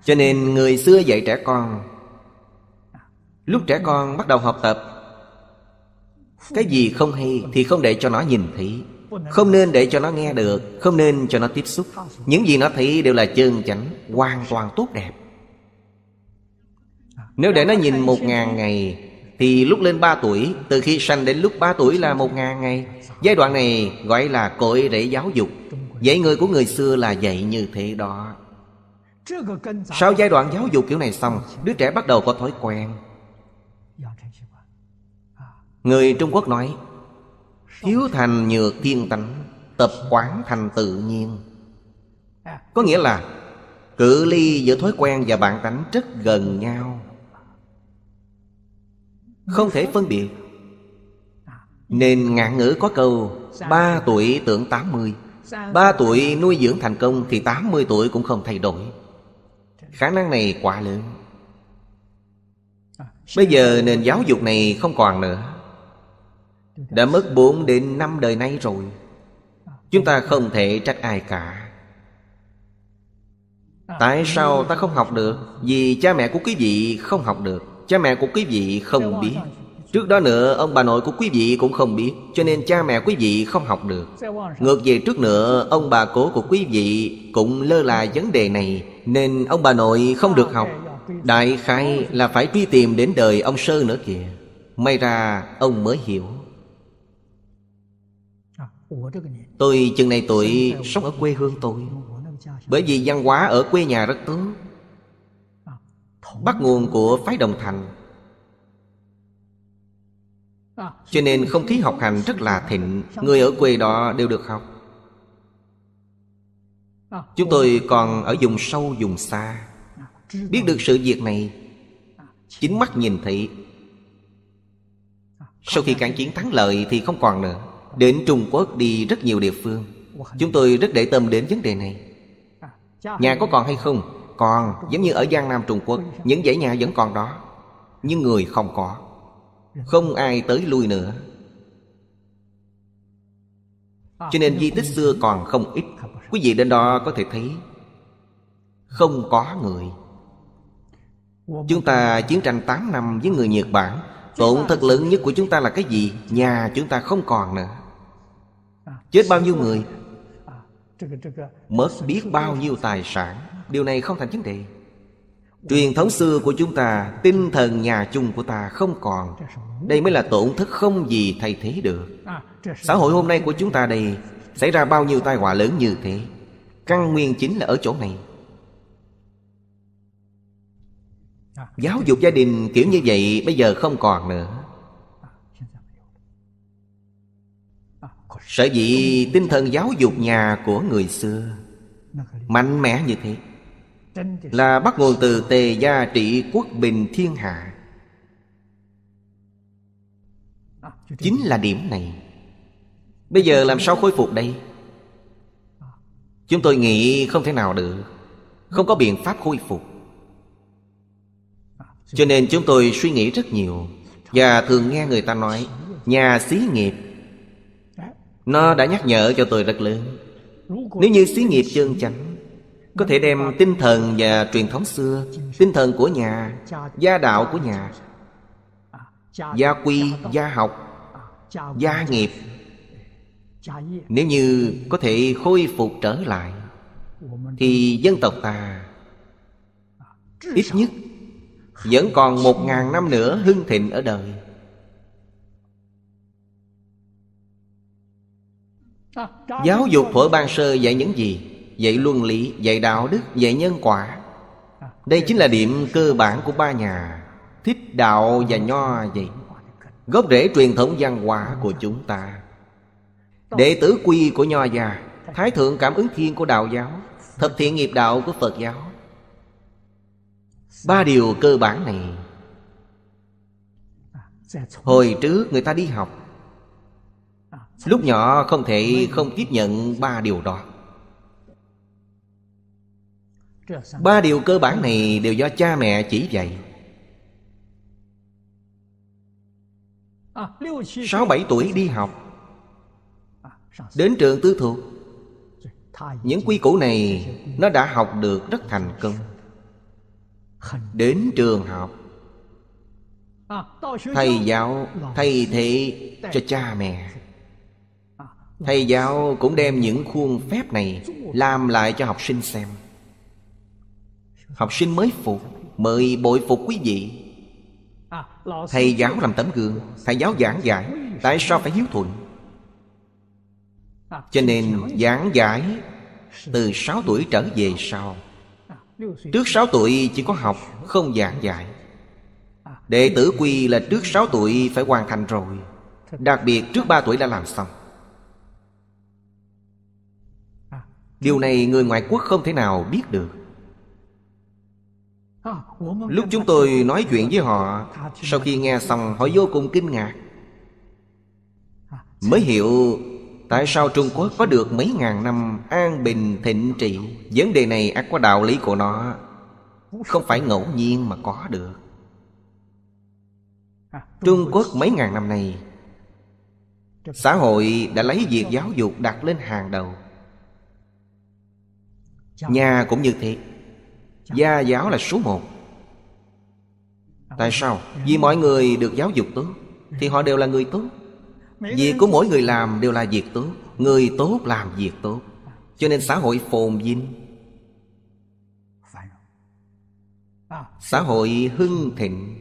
Cho nên người xưa dạy trẻ con Lúc trẻ con bắt đầu học tập Cái gì không hay Thì không để cho nó nhìn thấy không nên để cho nó nghe được Không nên cho nó tiếp xúc Những gì nó thấy đều là chân chánh Hoàn toàn tốt đẹp Nếu để nó nhìn một ngàn ngày Thì lúc lên ba tuổi Từ khi sanh đến lúc ba tuổi là một ngàn ngày Giai đoạn này gọi là cội rễ giáo dục Dạy người của người xưa là dạy như thế đó Sau giai đoạn giáo dục kiểu này xong Đứa trẻ bắt đầu có thói quen Người Trung Quốc nói Hiếu thành nhược thiên tánh Tập quán thành tự nhiên Có nghĩa là Cự ly giữa thói quen và bản tánh rất gần nhau Không thể phân biệt Nên ngạn ngữ có câu ba tuổi tưởng tám mươi ba tuổi nuôi dưỡng thành công Thì tám mươi tuổi cũng không thay đổi Khả năng này quá lớn Bây giờ nền giáo dục này không còn nữa đã mất 4 đến 5 đời nay rồi Chúng ta không thể trách ai cả Tại sao ta không học được Vì cha mẹ của quý vị không học được Cha mẹ của quý vị không biết Trước đó nữa ông bà nội của quý vị cũng không biết Cho nên cha mẹ quý vị không học được Ngược về trước nữa Ông bà cố của quý vị cũng lơ là vấn đề này Nên ông bà nội không được học Đại khai là phải truy tìm đến đời ông Sơ nữa kìa May ra ông mới hiểu Tôi chừng này tuổi sống ở quê hương tôi Bởi vì văn hóa ở quê nhà rất tốt Bắt nguồn của phái đồng thành Cho nên không khí học hành rất là thịnh Người ở quê đó đều được học Chúng tôi còn ở vùng sâu vùng xa Biết được sự việc này Chính mắt nhìn thấy Sau khi cản chiến thắng lợi thì không còn nữa Đến Trung Quốc đi rất nhiều địa phương Chúng tôi rất để tâm đến vấn đề này Nhà có còn hay không? Còn, giống như ở Giang Nam Trung Quốc Những dãy nhà vẫn còn đó Nhưng người không có Không ai tới lui nữa Cho nên di tích xưa còn không ít Quý vị đến đó có thể thấy Không có người Chúng ta chiến tranh 8 năm với người Nhật Bản Tổn thất lớn nhất của chúng ta là cái gì? Nhà chúng ta không còn nữa Chết bao nhiêu người Mất biết bao nhiêu tài sản Điều này không thành vấn đề Truyền thống xưa của chúng ta Tinh thần nhà chung của ta không còn Đây mới là tổn thất không gì thay thế được Xã hội hôm nay của chúng ta đây Xảy ra bao nhiêu tai họa lớn như thế Căn nguyên chính là ở chỗ này Giáo dục gia đình kiểu như vậy Bây giờ không còn nữa Sở dĩ tinh thần giáo dục nhà của người xưa Mạnh mẽ như thế Là bắt nguồn từ tề gia trị quốc bình thiên hạ Chính là điểm này Bây giờ làm sao khôi phục đây Chúng tôi nghĩ không thể nào được Không có biện pháp khôi phục Cho nên chúng tôi suy nghĩ rất nhiều Và thường nghe người ta nói Nhà xí nghiệp nó đã nhắc nhở cho tôi rất lớn Nếu như xí nghiệp chân chánh Có thể đem tinh thần và truyền thống xưa Tinh thần của nhà Gia đạo của nhà Gia quy, gia học Gia nghiệp Nếu như có thể khôi phục trở lại Thì dân tộc ta Ít nhất Vẫn còn một ngàn năm nữa hưng thịnh ở đời Giáo dục phổ ban sơ dạy những gì? Dạy luân lý, dạy đạo đức, dạy nhân quả Đây chính là điểm cơ bản của ba nhà Thích đạo và nho vậy Gốc rễ truyền thống văn hóa của chúng ta Đệ tử quy của nho già Thái thượng cảm ứng thiên của đạo giáo Thập thiện nghiệp đạo của Phật giáo Ba điều cơ bản này Hồi trước người ta đi học Lúc nhỏ không thể không tiếp nhận ba điều đó Ba điều cơ bản này đều do cha mẹ chỉ dạy sáu bảy tuổi đi học Đến trường tư thuộc Những quy củ này Nó đã học được rất thành công Đến trường học Thầy giáo Thầy thị cho cha mẹ thầy giáo cũng đem những khuôn phép này làm lại cho học sinh xem học sinh mới phục mời bội phục quý vị thầy giáo làm tấm gương thầy giáo giảng giải tại sao phải hiếu thuận cho nên giảng giải từ 6 tuổi trở về sau Trước 6 tuổi chỉ có học Không giảng dạy Đệ tử quy là trước 6 tuổi phải hoàn thành rồi Đặc biệt trước 3 tuổi đã làm xong điều này người ngoại quốc không thể nào biết được lúc chúng tôi nói chuyện với họ sau khi nghe xong họ vô cùng kinh ngạc mới hiểu tại sao trung quốc có được mấy ngàn năm an bình thịnh trị vấn đề này ắt có đạo lý của nó không phải ngẫu nhiên mà có được trung quốc mấy ngàn năm nay xã hội đã lấy việc giáo dục đặt lên hàng đầu Nhà cũng như thế Gia giáo là số một Tại sao? Vì mọi người được giáo dục tốt Thì họ đều là người tốt Việc của mỗi người làm đều là việc tốt Người tốt làm việc tốt Cho nên xã hội phồn vinh Xã hội hưng thịnh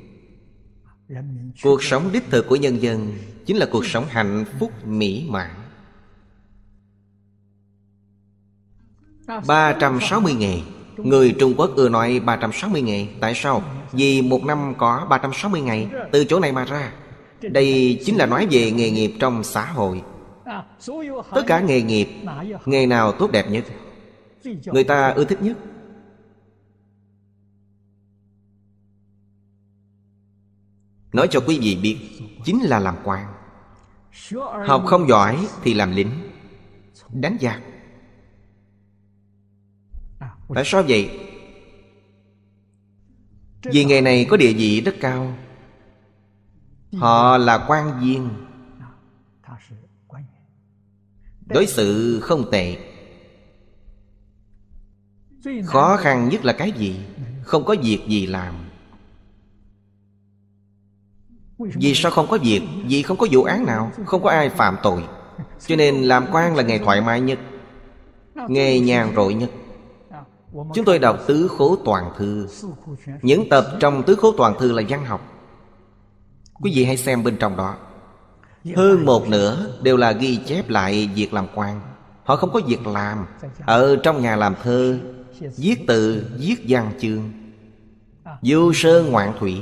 Cuộc sống đích thực của nhân dân Chính là cuộc sống hạnh phúc mỹ mãn 360 ngày Người Trung Quốc ưa nói 360 ngày Tại sao? Vì một năm có 360 ngày Từ chỗ này mà ra Đây chính là nói về nghề nghiệp trong xã hội Tất cả nghề nghiệp Nghề nào tốt đẹp nhất Người ta ưa thích nhất Nói cho quý vị biết Chính là làm quan Học không giỏi thì làm lính Đánh giặc Tại sao vậy? Vì nghề này có địa vị rất cao Họ là quan viên Đối xử không tệ Khó khăn nhất là cái gì? Không có việc gì làm Vì sao không có việc? Vì không có vụ án nào Không có ai phạm tội Cho nên làm quan là nghề thoải mái nhất Nghề nhàn rỗi nhất Chúng tôi đọc Tứ Khố Toàn Thư Những tập trong Tứ Khố Toàn Thư là văn học Quý vị hãy xem bên trong đó Hơn một nửa đều là ghi chép lại việc làm quan Họ không có việc làm Ở trong nhà làm thơ Viết từ, viết văn chương Du sơ ngoạn thủy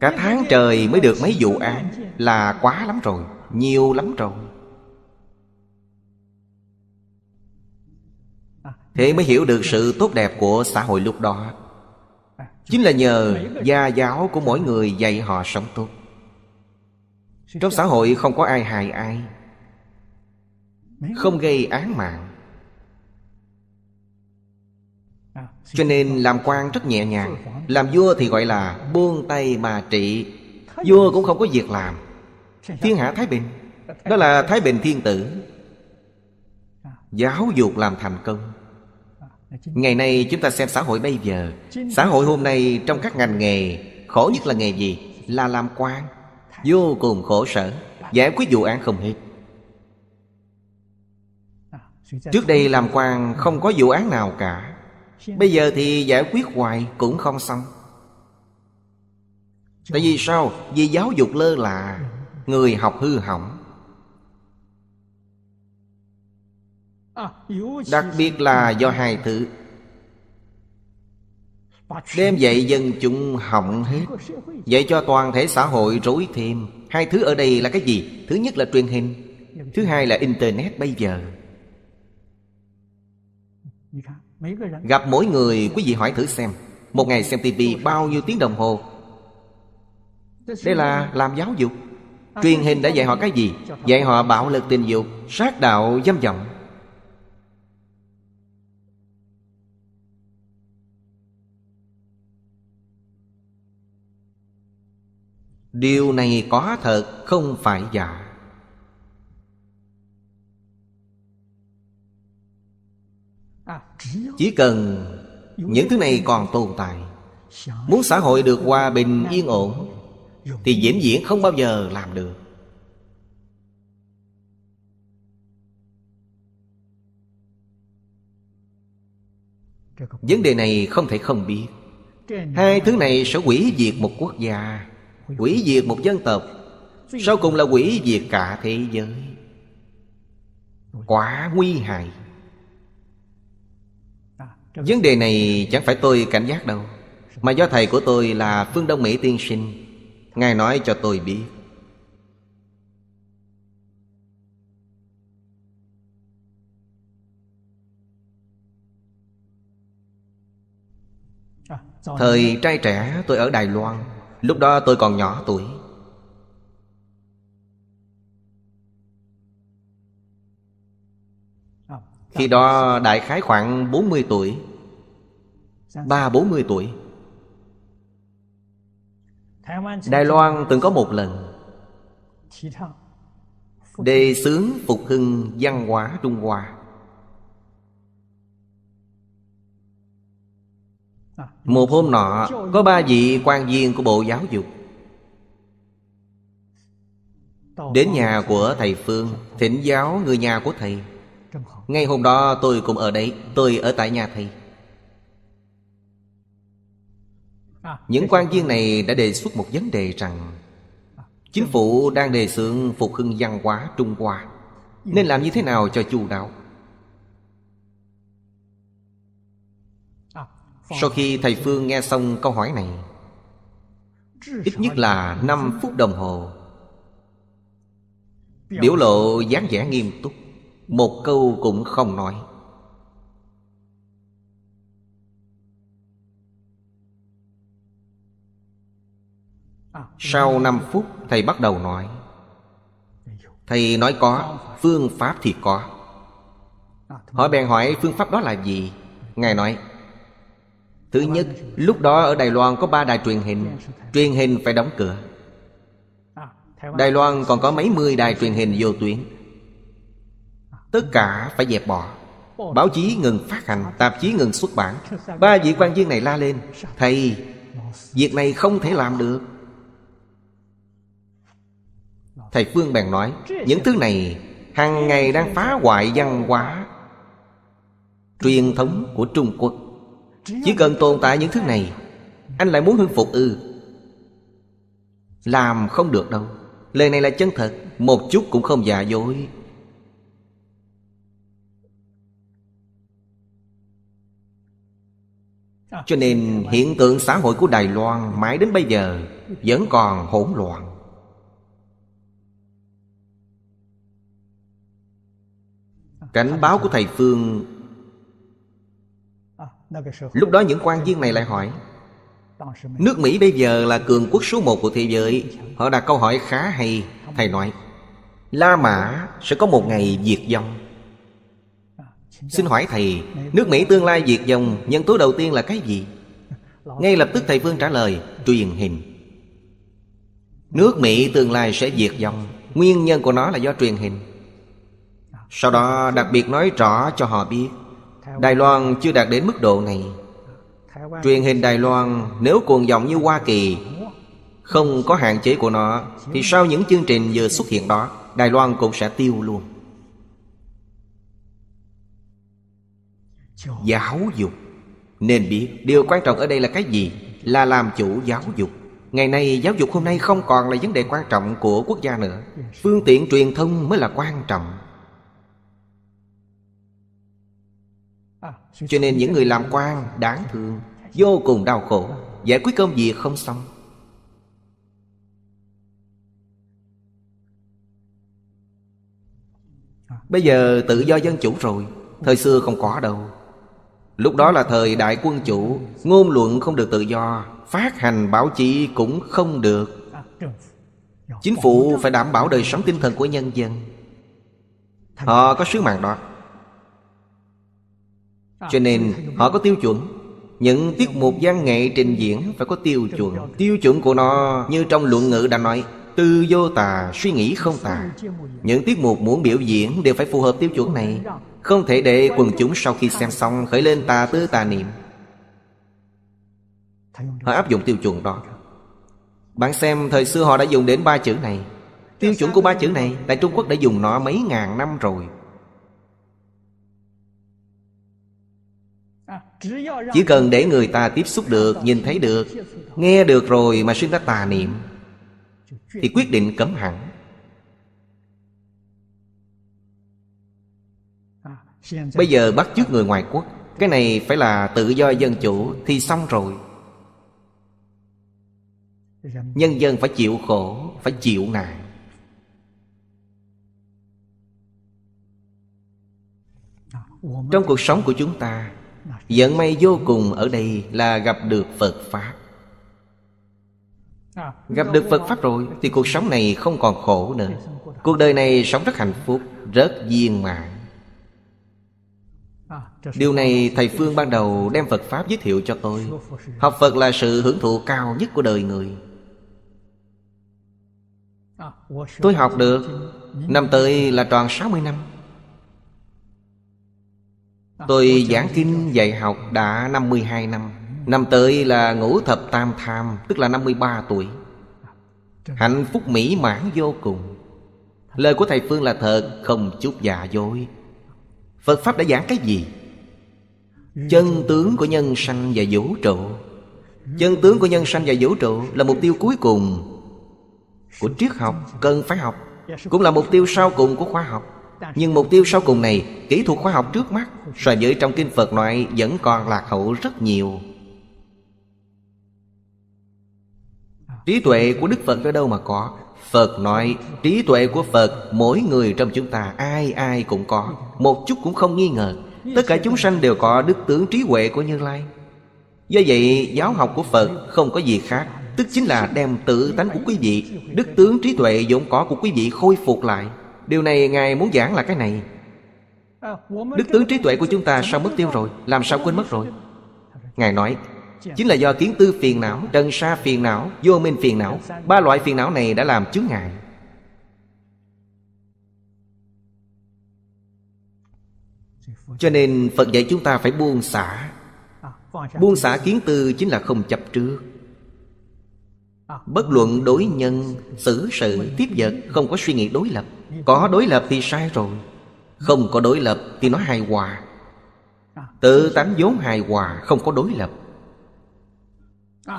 Cả tháng trời mới được mấy vụ án Là quá lắm rồi Nhiều lắm rồi Thế mới hiểu được sự tốt đẹp của xã hội lúc đó Chính là nhờ gia giáo của mỗi người dạy họ sống tốt Trong xã hội không có ai hại ai Không gây án mạng Cho nên làm quan rất nhẹ nhàng Làm vua thì gọi là buông tay mà trị Vua cũng không có việc làm Thiên hạ Thái Bình Đó là Thái Bình Thiên Tử Giáo dục làm thành công ngày nay chúng ta xem xã hội bây giờ xã hội hôm nay trong các ngành nghề khổ nhất là nghề gì là làm quan vô cùng khổ sở giải quyết vụ án không hết trước đây làm quan không có vụ án nào cả bây giờ thì giải quyết hoài cũng không xong tại vì sao vì giáo dục lơ là người học hư hỏng À, đặc biệt là do hai thứ đem dạy dân chúng hỏng hết dạy cho toàn thể xã hội rối thêm hai thứ ở đây là cái gì thứ nhất là truyền hình thứ hai là internet bây giờ gặp mỗi người quý vị hỏi thử xem một ngày xem tivi bao nhiêu tiếng đồng hồ đây là làm giáo dục à, truyền hình đã dạy họ cái gì dạy họ bạo lực tình dục sát đạo dâm vọng Điều này có thật không phải giả Chỉ cần những thứ này còn tồn tại Muốn xã hội được hòa bình yên ổn Thì diễn diễn không bao giờ làm được Vấn đề này không thể không biết Hai thứ này sẽ hủy diệt một quốc gia Quỷ diệt một dân tộc Sau cùng là quỷ diệt cả thế giới quá nguy hại Vấn đề này chẳng phải tôi cảnh giác đâu Mà do thầy của tôi là Phương Đông Mỹ Tiên Sinh Ngài nói cho tôi biết Thời trai trẻ tôi ở Đài Loan Lúc đó tôi còn nhỏ tuổi Khi đó đại khái khoảng 40 tuổi ba bốn mươi tuổi Đài Loan từng có một lần Đề xướng phục hưng văn hóa Trung Hoa Một hôm nọ Có ba vị quan viên của Bộ Giáo dục Đến nhà của thầy Phương Thỉnh giáo người nhà của thầy Ngay hôm đó tôi cũng ở đây, Tôi ở tại nhà thầy Những quan viên này đã đề xuất một vấn đề rằng Chính phủ đang đề xướng phục hưng văn hóa Trung Hoa Nên làm như thế nào cho chu đáo Sau khi thầy Phương nghe xong câu hỏi này Ít nhất là 5 phút đồng hồ Biểu lộ dáng vẻ nghiêm túc Một câu cũng không nói Sau 5 phút thầy bắt đầu nói Thầy nói có Phương pháp thì có Họ bèn hỏi phương pháp đó là gì Ngài nói Thứ vâng. nhất, lúc đó ở Đài Loan có ba đài truyền hình Truyền hình phải đóng cửa à, Đài Loan còn có mấy mươi đài truyền hình vô tuyến Tất cả phải dẹp bỏ Báo chí ngừng phát hành Tạp chí ngừng xuất bản Ba vị quan viên này la lên Thầy, việc này không thể làm được Thầy Phương bèn nói Những thứ này hàng ngày đang phá hoại văn hóa Truyền thống của Trung Quốc chỉ cần tồn tại những thứ này Anh lại muốn hưng phục ư Làm không được đâu Lời này là chân thật Một chút cũng không giả dối Cho nên hiện tượng xã hội của Đài Loan Mãi đến bây giờ Vẫn còn hỗn loạn Cảnh báo của thầy Phương Lúc đó những quan viên này lại hỏi Nước Mỹ bây giờ là cường quốc số một của thế giới Họ đặt câu hỏi khá hay Thầy nói La Mã sẽ có một ngày diệt vong à, Xin hỏi thầy Nước Mỹ tương lai diệt vong Nhân tố đầu tiên là cái gì Ngay lập tức thầy vương trả lời Truyền hình Nước Mỹ tương lai sẽ diệt vong Nguyên nhân của nó là do truyền hình Sau đó đặc biệt nói rõ cho họ biết Đài Loan chưa đạt đến mức độ này Truyền hình Đài Loan nếu cuồng vọng như Hoa Kỳ Không có hạn chế của nó Thì sau những chương trình vừa xuất hiện đó Đài Loan cũng sẽ tiêu luôn Giáo dục Nên biết điều quan trọng ở đây là cái gì Là làm chủ giáo dục Ngày nay giáo dục hôm nay không còn là vấn đề quan trọng của quốc gia nữa Phương tiện truyền thông mới là quan trọng Cho nên những người làm quan đáng thương Vô cùng đau khổ Giải quyết công việc không xong Bây giờ tự do dân chủ rồi Thời xưa không có đâu Lúc đó là thời đại quân chủ Ngôn luận không được tự do Phát hành báo chí cũng không được Chính phủ phải đảm bảo đời sống tinh thần của nhân dân Họ có sứ mạng đó À. cho nên họ có tiêu chuẩn những tiết mục văn nghệ trình diễn phải có tiêu chuẩn tiêu chuẩn của nó như trong luận ngữ đã nói tư vô tà suy nghĩ không tà những tiết mục muốn biểu diễn đều phải phù hợp tiêu chuẩn này không thể để quần chúng sau khi xem xong khởi lên tà tư tà niệm họ áp dụng tiêu chuẩn đó bạn xem thời xưa họ đã dùng đến ba chữ này tiêu chuẩn của ba chữ này tại trung quốc đã dùng nó mấy ngàn năm rồi Chỉ cần để người ta tiếp xúc được, nhìn thấy được Nghe được rồi mà sinh ra tà niệm Thì quyết định cấm hẳn Bây giờ bắt chước người ngoài quốc Cái này phải là tự do dân chủ Thì xong rồi Nhân dân phải chịu khổ Phải chịu nạn Trong cuộc sống của chúng ta Vận may vô cùng ở đây là gặp được Phật Pháp à, Gặp được Phật Pháp rồi Thì cuộc sống này không còn khổ nữa Cuộc đời này sống rất hạnh phúc Rất viên mãn à, Điều này Thầy Phương ban đầu đem Phật Pháp giới thiệu cho tôi Học Phật là sự hưởng thụ cao nhất của đời người à, Tôi học được Năm tới là tròn 60 năm Tôi giảng kinh dạy học đã 52 năm Năm tới là ngũ thập tam tham Tức là 53 tuổi Hạnh phúc mỹ mãn vô cùng Lời của Thầy Phương là thật Không chút giả dối Phật Pháp đã giảng cái gì? Chân tướng của nhân sanh và vũ trụ Chân tướng của nhân sanh và vũ trụ Là mục tiêu cuối cùng Của triết học cần phải học Cũng là mục tiêu sau cùng của khoa học nhưng mục tiêu sau cùng này Kỹ thuật khoa học trước mắt So với trong kinh Phật loại vẫn còn lạc hậu rất nhiều Trí tuệ của Đức Phật ở đâu mà có Phật nói trí tuệ của Phật Mỗi người trong chúng ta ai ai cũng có Một chút cũng không nghi ngờ Tất cả chúng sanh đều có đức tướng trí huệ của Như Lai Do vậy giáo học của Phật không có gì khác Tức chính là đem tự tánh của quý vị Đức tướng trí tuệ vốn có của quý vị khôi phục lại Điều này Ngài muốn giảng là cái này à, Đức tướng trí tuệ của chúng ta sao mất tiêu rồi Làm sao quên mất rồi Ngài nói Chính là do kiến tư phiền não, trần sa phiền não, vô minh phiền não Ba loại phiền não này đã làm chướng ngại Cho nên Phật dạy chúng ta phải buông xả à, Buông xả kiến tư chính là không chấp trước Bất luận đối nhân, xử sự, tiếp vật Không có suy nghĩ đối lập Có đối lập thì sai rồi Không có đối lập thì nó hài hòa Tự tánh vốn hài hòa Không có đối lập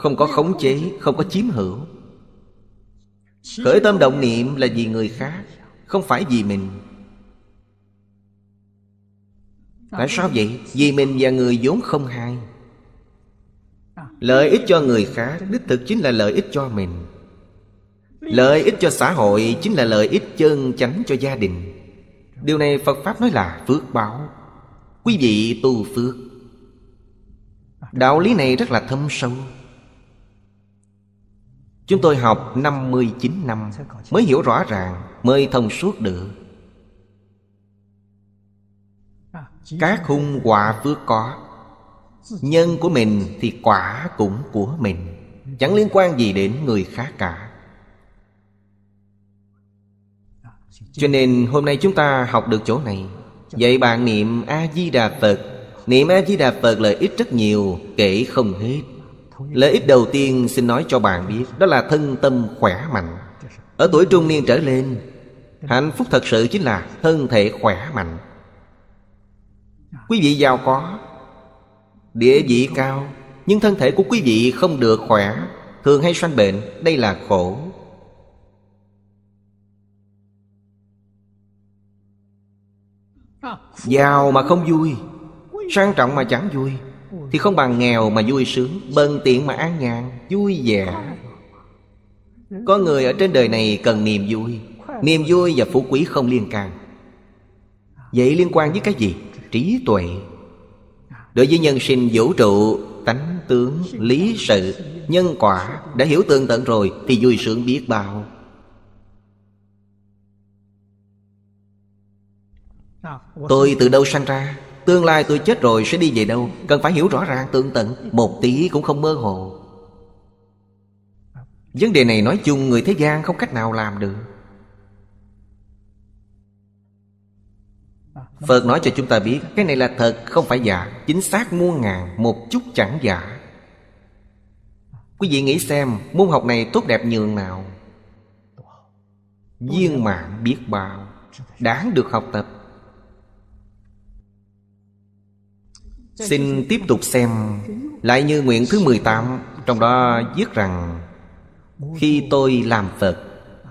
Không có khống chế Không có chiếm hữu Khởi tâm động niệm là vì người khác Không phải vì mình Tại sao vậy? Vì mình và người vốn không hai lợi ích cho người khác đích thực chính là lợi ích cho mình lợi ích cho xã hội chính là lợi ích chân chánh cho gia đình điều này phật pháp nói là phước báo quý vị tu phước đạo lý này rất là thâm sâu Chúng tôi học 59 năm Mới hiểu rõ ràng Mới thông suốt được Các hung quả phước có Nhân của mình thì quả cũng của mình Chẳng liên quan gì đến người khác cả Cho nên hôm nay chúng ta học được chỗ này Vậy bạn niệm A-di-đà Phật Niệm A-di-đà Phật lợi ích rất nhiều Kể không hết Lợi ích đầu tiên xin nói cho bạn biết Đó là thân tâm khỏe mạnh Ở tuổi trung niên trở lên Hạnh phúc thật sự chính là thân thể khỏe mạnh Quý vị giàu có Địa vị cao Nhưng thân thể của quý vị không được khỏe Thường hay sanh bệnh Đây là khổ Giàu mà không vui Sang trọng mà chẳng vui Thì không bằng nghèo mà vui sướng Bần tiện mà an nhàn Vui vẻ Có người ở trên đời này cần niềm vui Niềm vui và phú quý không liên can Vậy liên quan với cái gì? Trí tuệ đối với nhân sinh vũ trụ tánh tướng lý sự nhân quả đã hiểu tương tận rồi thì vui sướng biết bao tôi từ đâu sanh ra tương lai tôi chết rồi sẽ đi về đâu cần phải hiểu rõ ràng tương tận một tí cũng không mơ hồ vấn đề này nói chung người thế gian không cách nào làm được Phật nói cho chúng ta biết Cái này là thật không phải giả Chính xác muôn ngàn một chút chẳng giả Quý vị nghĩ xem Môn học này tốt đẹp nhường nào Viên mạng biết bao Đáng được học tập Xin tiếp tục xem Lại như nguyện thứ 18 Trong đó viết rằng Khi tôi làm Phật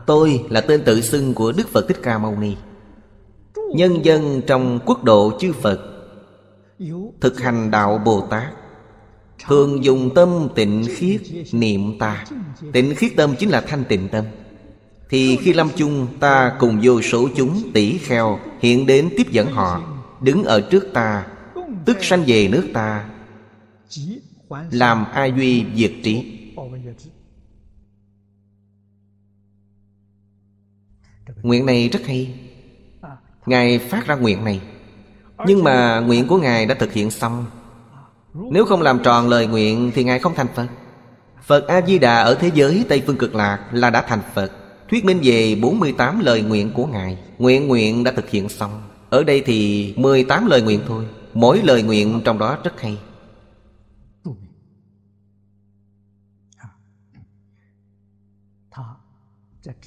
Tôi là tên tự xưng của Đức Phật Thích Ca Mâu Ni nhân dân trong quốc độ chư phật thực hành đạo bồ tát thường dùng tâm tịnh khiết niệm ta tịnh khiết tâm chính là thanh tịnh tâm thì khi lâm chung ta cùng vô số chúng tỷ kheo hiện đến tiếp dẫn họ đứng ở trước ta tức sanh về nước ta làm a duy diệt trí nguyện này rất hay Ngài phát ra nguyện này Nhưng mà nguyện của Ngài đã thực hiện xong Nếu không làm tròn lời nguyện Thì Ngài không thành Phật Phật A-di-đà ở thế giới Tây Phương Cực Lạc là đã thành Phật Thuyết minh về 48 lời nguyện của Ngài Nguyện nguyện đã thực hiện xong Ở đây thì 18 lời nguyện thôi Mỗi lời nguyện trong đó rất hay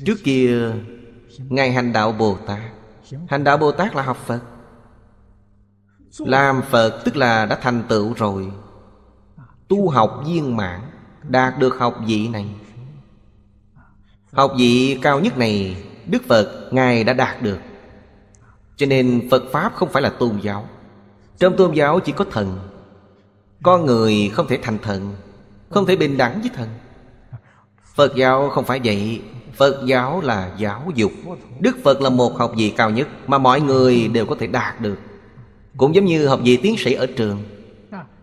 Trước kia Ngài hành đạo Bồ Tát hành đạo bồ tát là học phật làm phật tức là đã thành tựu rồi tu học viên mãn đạt được học vị này học vị cao nhất này đức phật ngài đã đạt được cho nên phật pháp không phải là tôn giáo trong tôn giáo chỉ có thần con người không thể thành thần không thể bình đẳng với thần phật giáo không phải vậy Phật giáo là giáo dục Đức Phật là một học vị cao nhất Mà mọi người đều có thể đạt được Cũng giống như học vị tiến sĩ ở trường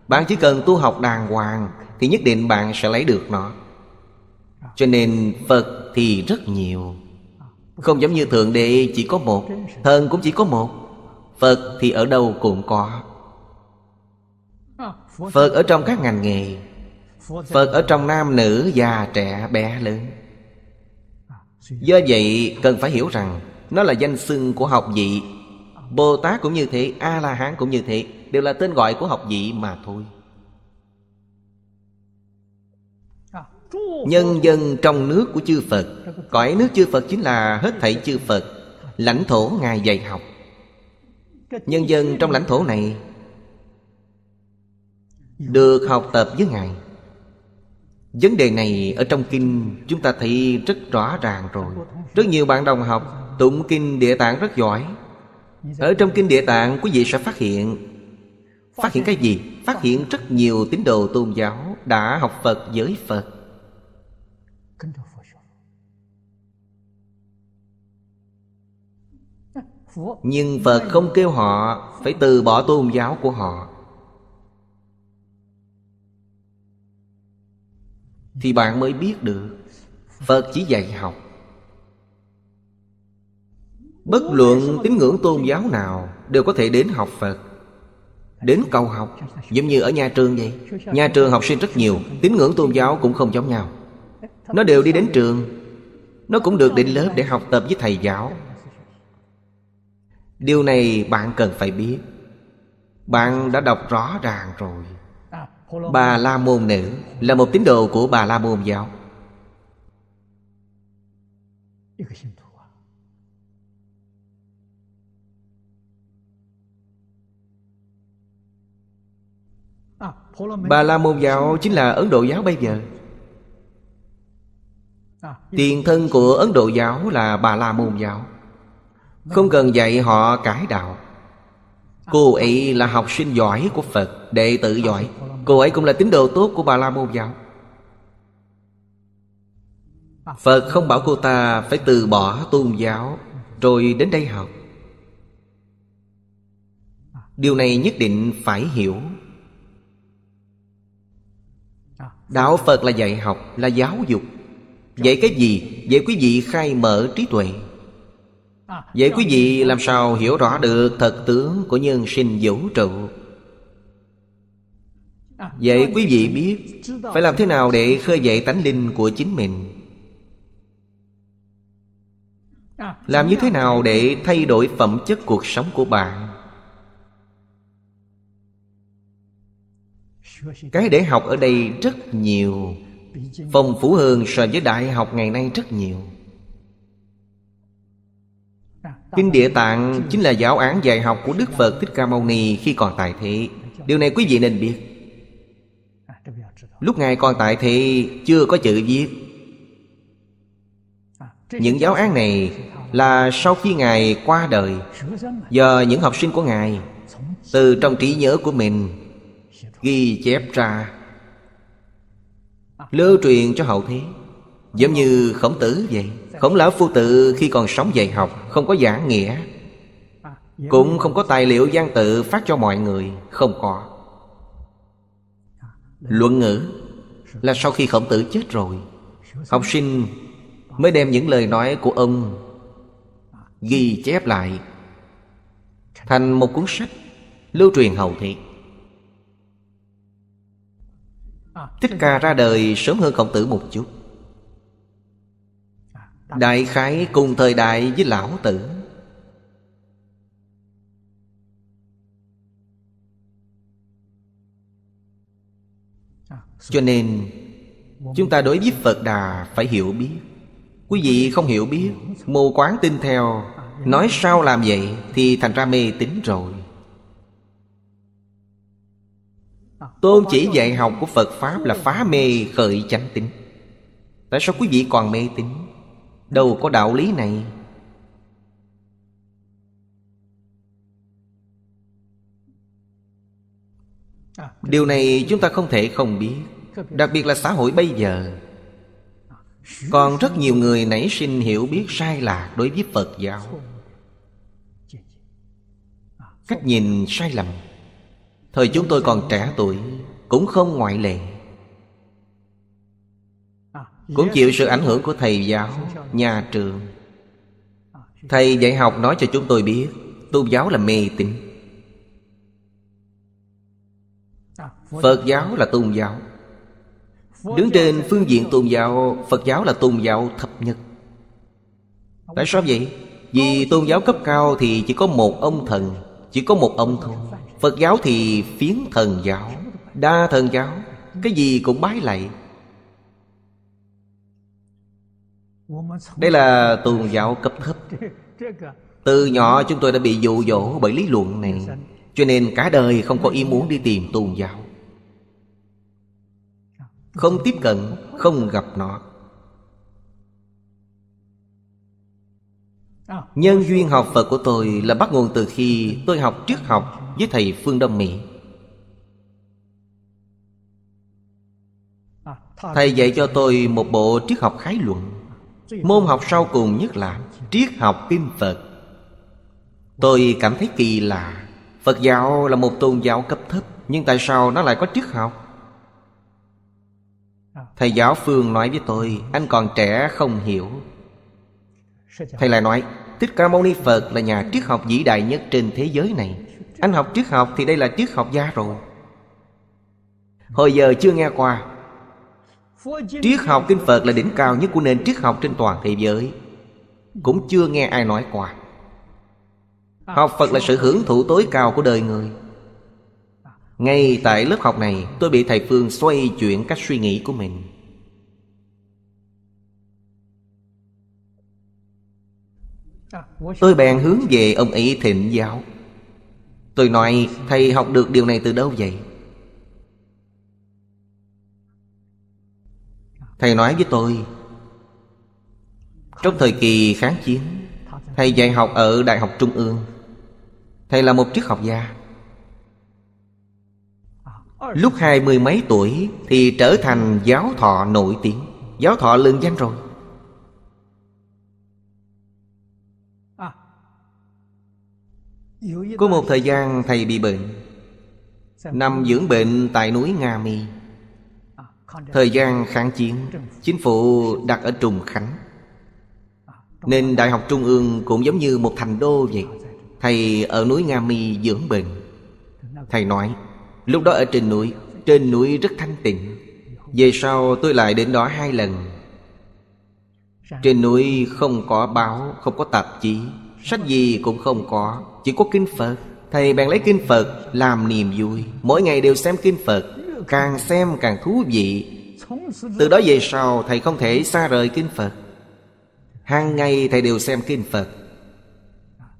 Bạn chỉ cần tu học đàng hoàng Thì nhất định bạn sẽ lấy được nó Cho nên Phật thì rất nhiều Không giống như Thượng Đế chỉ có một Thần cũng chỉ có một Phật thì ở đâu cũng có Phật ở trong các ngành nghề Phật ở trong nam nữ già trẻ bé lớn Do vậy cần phải hiểu rằng Nó là danh xưng của học vị Bồ Tát cũng như thế A-la-hán cũng như thế Đều là tên gọi của học vị mà thôi Nhân dân trong nước của chư Phật Cõi nước chư Phật chính là hết thảy chư Phật Lãnh thổ Ngài dạy học Nhân dân trong lãnh thổ này Được học tập với Ngài Vấn đề này ở trong kinh chúng ta thấy rất rõ ràng rồi Rất nhiều bạn đồng học tụng kinh địa tạng rất giỏi Ở trong kinh địa tạng quý vị sẽ phát hiện Phát hiện cái gì? Phát hiện rất nhiều tín đồ tôn giáo đã học Phật giới Phật Nhưng Phật không kêu họ phải từ bỏ tôn giáo của họ thì bạn mới biết được phật chỉ dạy học bất luận tín ngưỡng tôn giáo nào đều có thể đến học phật đến cầu học giống như ở nhà trường vậy nhà trường học sinh rất nhiều tín ngưỡng tôn giáo cũng không giống nhau nó đều đi đến trường nó cũng được đến lớp để học tập với thầy giáo điều này bạn cần phải biết bạn đã đọc rõ ràng rồi Bà La Môn Nữ Là một tín đồ của Bà La Môn Giáo à. Bà La Môn Giáo chính là Ấn Độ Giáo bây giờ à, Tiền thân của Ấn Độ Giáo là Bà La Môn Giáo Không cần dạy họ cải đạo Cô ấy là học sinh giỏi của Phật Đệ tử giỏi Cô ấy cũng là tín đồ tốt của Bà La Môn Giáo Phật không bảo cô ta phải từ bỏ tôn giáo Rồi đến đây học Điều này nhất định phải hiểu Đạo Phật là dạy học, là giáo dục Dạy cái gì? Dạy quý vị khai mở trí tuệ Vậy quý vị làm sao hiểu rõ được thật tướng của nhân sinh vũ trụ Vậy quý vị biết Phải làm thế nào để khơi dậy tánh linh của chính mình Làm như thế nào để thay đổi phẩm chất cuộc sống của bạn Cái để học ở đây rất nhiều Phong phú hơn so với đại học ngày nay rất nhiều Kinh Địa Tạng chính là giáo án dạy học của Đức Phật Thích Ca Mâu Ni khi còn tại thế Điều này quý vị nên biết Lúc Ngài còn tại thế chưa có chữ viết Những giáo án này là sau khi Ngài qua đời Do những học sinh của Ngài Từ trong trí nhớ của mình Ghi chép ra Lưu truyền cho hậu thế Giống như khổng tử vậy Khổng lão phu tự khi còn sống dạy học Không có giảng nghĩa Cũng không có tài liệu gian tự phát cho mọi người Không có Luận ngữ Là sau khi khổng tử chết rồi Học sinh mới đem những lời nói của ông Ghi chép lại Thành một cuốn sách Lưu truyền hậu thị Thích ca ra đời sớm hơn khổng tử một chút Đại khái cùng thời đại với lão tử Cho nên Chúng ta đối với Phật Đà phải hiểu biết Quý vị không hiểu biết Mù quáng tin theo Nói sao làm vậy Thì thành ra mê tín rồi Tôn chỉ dạy học của Phật Pháp là phá mê khởi chánh tính Tại sao quý vị còn mê tín đâu có đạo lý này điều này chúng ta không thể không biết đặc biệt là xã hội bây giờ còn rất nhiều người nảy sinh hiểu biết sai lạc đối với phật giáo cách nhìn sai lầm thời chúng tôi còn trẻ tuổi cũng không ngoại lệ cũng chịu sự ảnh hưởng của thầy giáo nhà trường thầy dạy học nói cho chúng tôi biết tôn giáo là mê tín phật giáo là tôn giáo đứng trên phương diện tôn giáo phật giáo là tôn giáo thập nhất tại sao vậy vì tôn giáo cấp cao thì chỉ có một ông thần chỉ có một ông thôi phật giáo thì phiến thần giáo đa thần giáo cái gì cũng bái lạy đây là tôn giáo cấp thấp từ nhỏ chúng tôi đã bị dụ dỗ bởi lý luận này cho nên cả đời không có ý muốn đi tìm tôn giáo không tiếp cận không gặp nó nhân duyên học phật của tôi là bắt nguồn từ khi tôi học trước học với thầy phương đông mỹ thầy dạy cho tôi một bộ triết học khái luận môn học sau cùng nhất là triết học kinh phật tôi cảm thấy kỳ lạ phật giáo là một tôn giáo cấp thấp nhưng tại sao nó lại có triết học thầy giáo phương nói với tôi anh còn trẻ không hiểu thầy lại nói thích ca mâu ni phật là nhà triết học vĩ đại nhất trên thế giới này anh học triết học thì đây là triết học gia rồi hồi giờ chưa nghe qua Triết học kinh Phật là đỉnh cao nhất của nền triết học trên toàn thế giới Cũng chưa nghe ai nói qua Học Phật là sự hưởng thụ tối cao của đời người Ngay tại lớp học này tôi bị thầy Phương xoay chuyển cách suy nghĩ của mình Tôi bèn hướng về ông ấy thịnh giáo Tôi nói thầy học được điều này từ đâu vậy thầy nói với tôi trong thời kỳ kháng chiến thầy dạy học ở đại học trung ương thầy là một triết học gia lúc hai mươi mấy tuổi thì trở thành giáo thọ nổi tiếng giáo thọ lương danh rồi Có một thời gian thầy bị bệnh Nằm dưỡng bệnh tại núi Nga Mi Thời gian kháng chiến Chính phủ đặt ở Trùng Khánh Nên Đại học Trung ương cũng giống như một thành đô vậy Thầy ở núi Nga Mi dưỡng bệnh Thầy nói Lúc đó ở trên núi Trên núi rất thanh tịnh Về sau tôi lại đến đó hai lần Trên núi không có báo Không có tạp chí Sách gì cũng không có Chỉ có kinh Phật Thầy bèn lấy kinh Phật làm niềm vui Mỗi ngày đều xem kinh Phật càng xem càng thú vị từ đó về sau thầy không thể xa rời kinh phật hàng ngày thầy đều xem kinh phật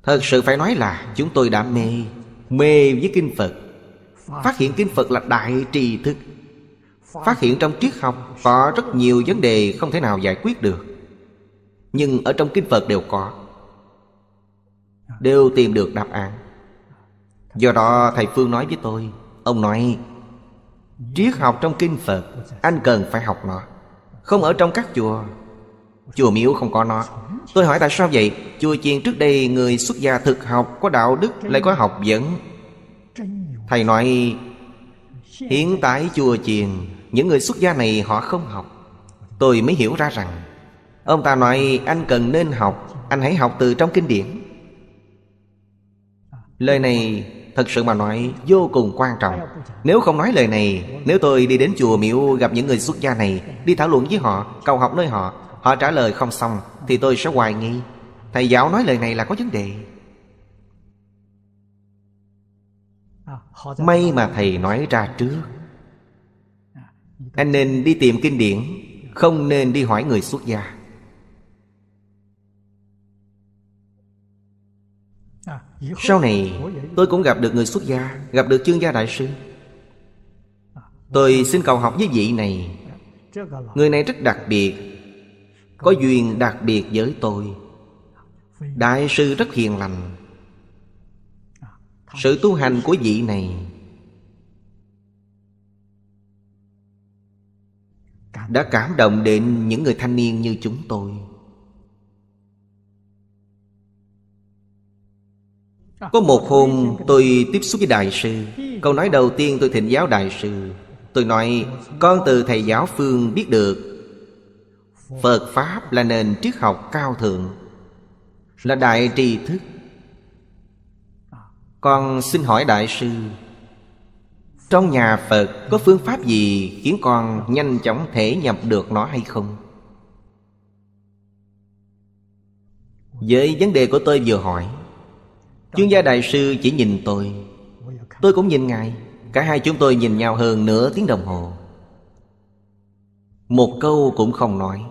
thật sự phải nói là chúng tôi đã mê mê với kinh phật phát hiện kinh phật là đại trì thức phát hiện trong triết học có rất nhiều vấn đề không thể nào giải quyết được nhưng ở trong kinh phật đều có đều tìm được đáp án do đó thầy phương nói với tôi ông nói triết học trong kinh phật anh cần phải học nó không ở trong các chùa chùa miếu không có nó tôi hỏi tại sao vậy chùa chiền trước đây người xuất gia thực học có đạo đức lại có học vấn thầy nói hiện tại chùa chiền những người xuất gia này họ không học tôi mới hiểu ra rằng ông ta nói anh cần nên học anh hãy học từ trong kinh điển lời này thật sự mà nói vô cùng quan trọng nếu không nói lời này nếu tôi đi đến chùa miễu gặp những người xuất gia này đi thảo luận với họ cầu học nơi họ họ trả lời không xong thì tôi sẽ hoài nghi thầy giáo nói lời này là có vấn đề may mà thầy nói ra trước anh nên đi tìm kinh điển không nên đi hỏi người xuất gia Sau này tôi cũng gặp được người xuất gia Gặp được chương gia đại sư Tôi xin cầu học với vị này Người này rất đặc biệt Có duyên đặc biệt với tôi Đại sư rất hiền lành Sự tu hành của vị này Đã cảm động đến những người thanh niên như chúng tôi Có một hôm tôi tiếp xúc với Đại sư Câu nói đầu tiên tôi thỉnh giáo Đại sư Tôi nói con từ thầy giáo Phương biết được Phật Pháp là nền triết học cao thượng Là đại tri thức Con xin hỏi Đại sư Trong nhà Phật có phương pháp gì Khiến con nhanh chóng thể nhập được nó hay không? Với vấn đề của tôi vừa hỏi chuyên gia đại sư chỉ nhìn tôi Tôi cũng nhìn ngài Cả hai chúng tôi nhìn nhau hơn nửa tiếng đồng hồ Một câu cũng không nói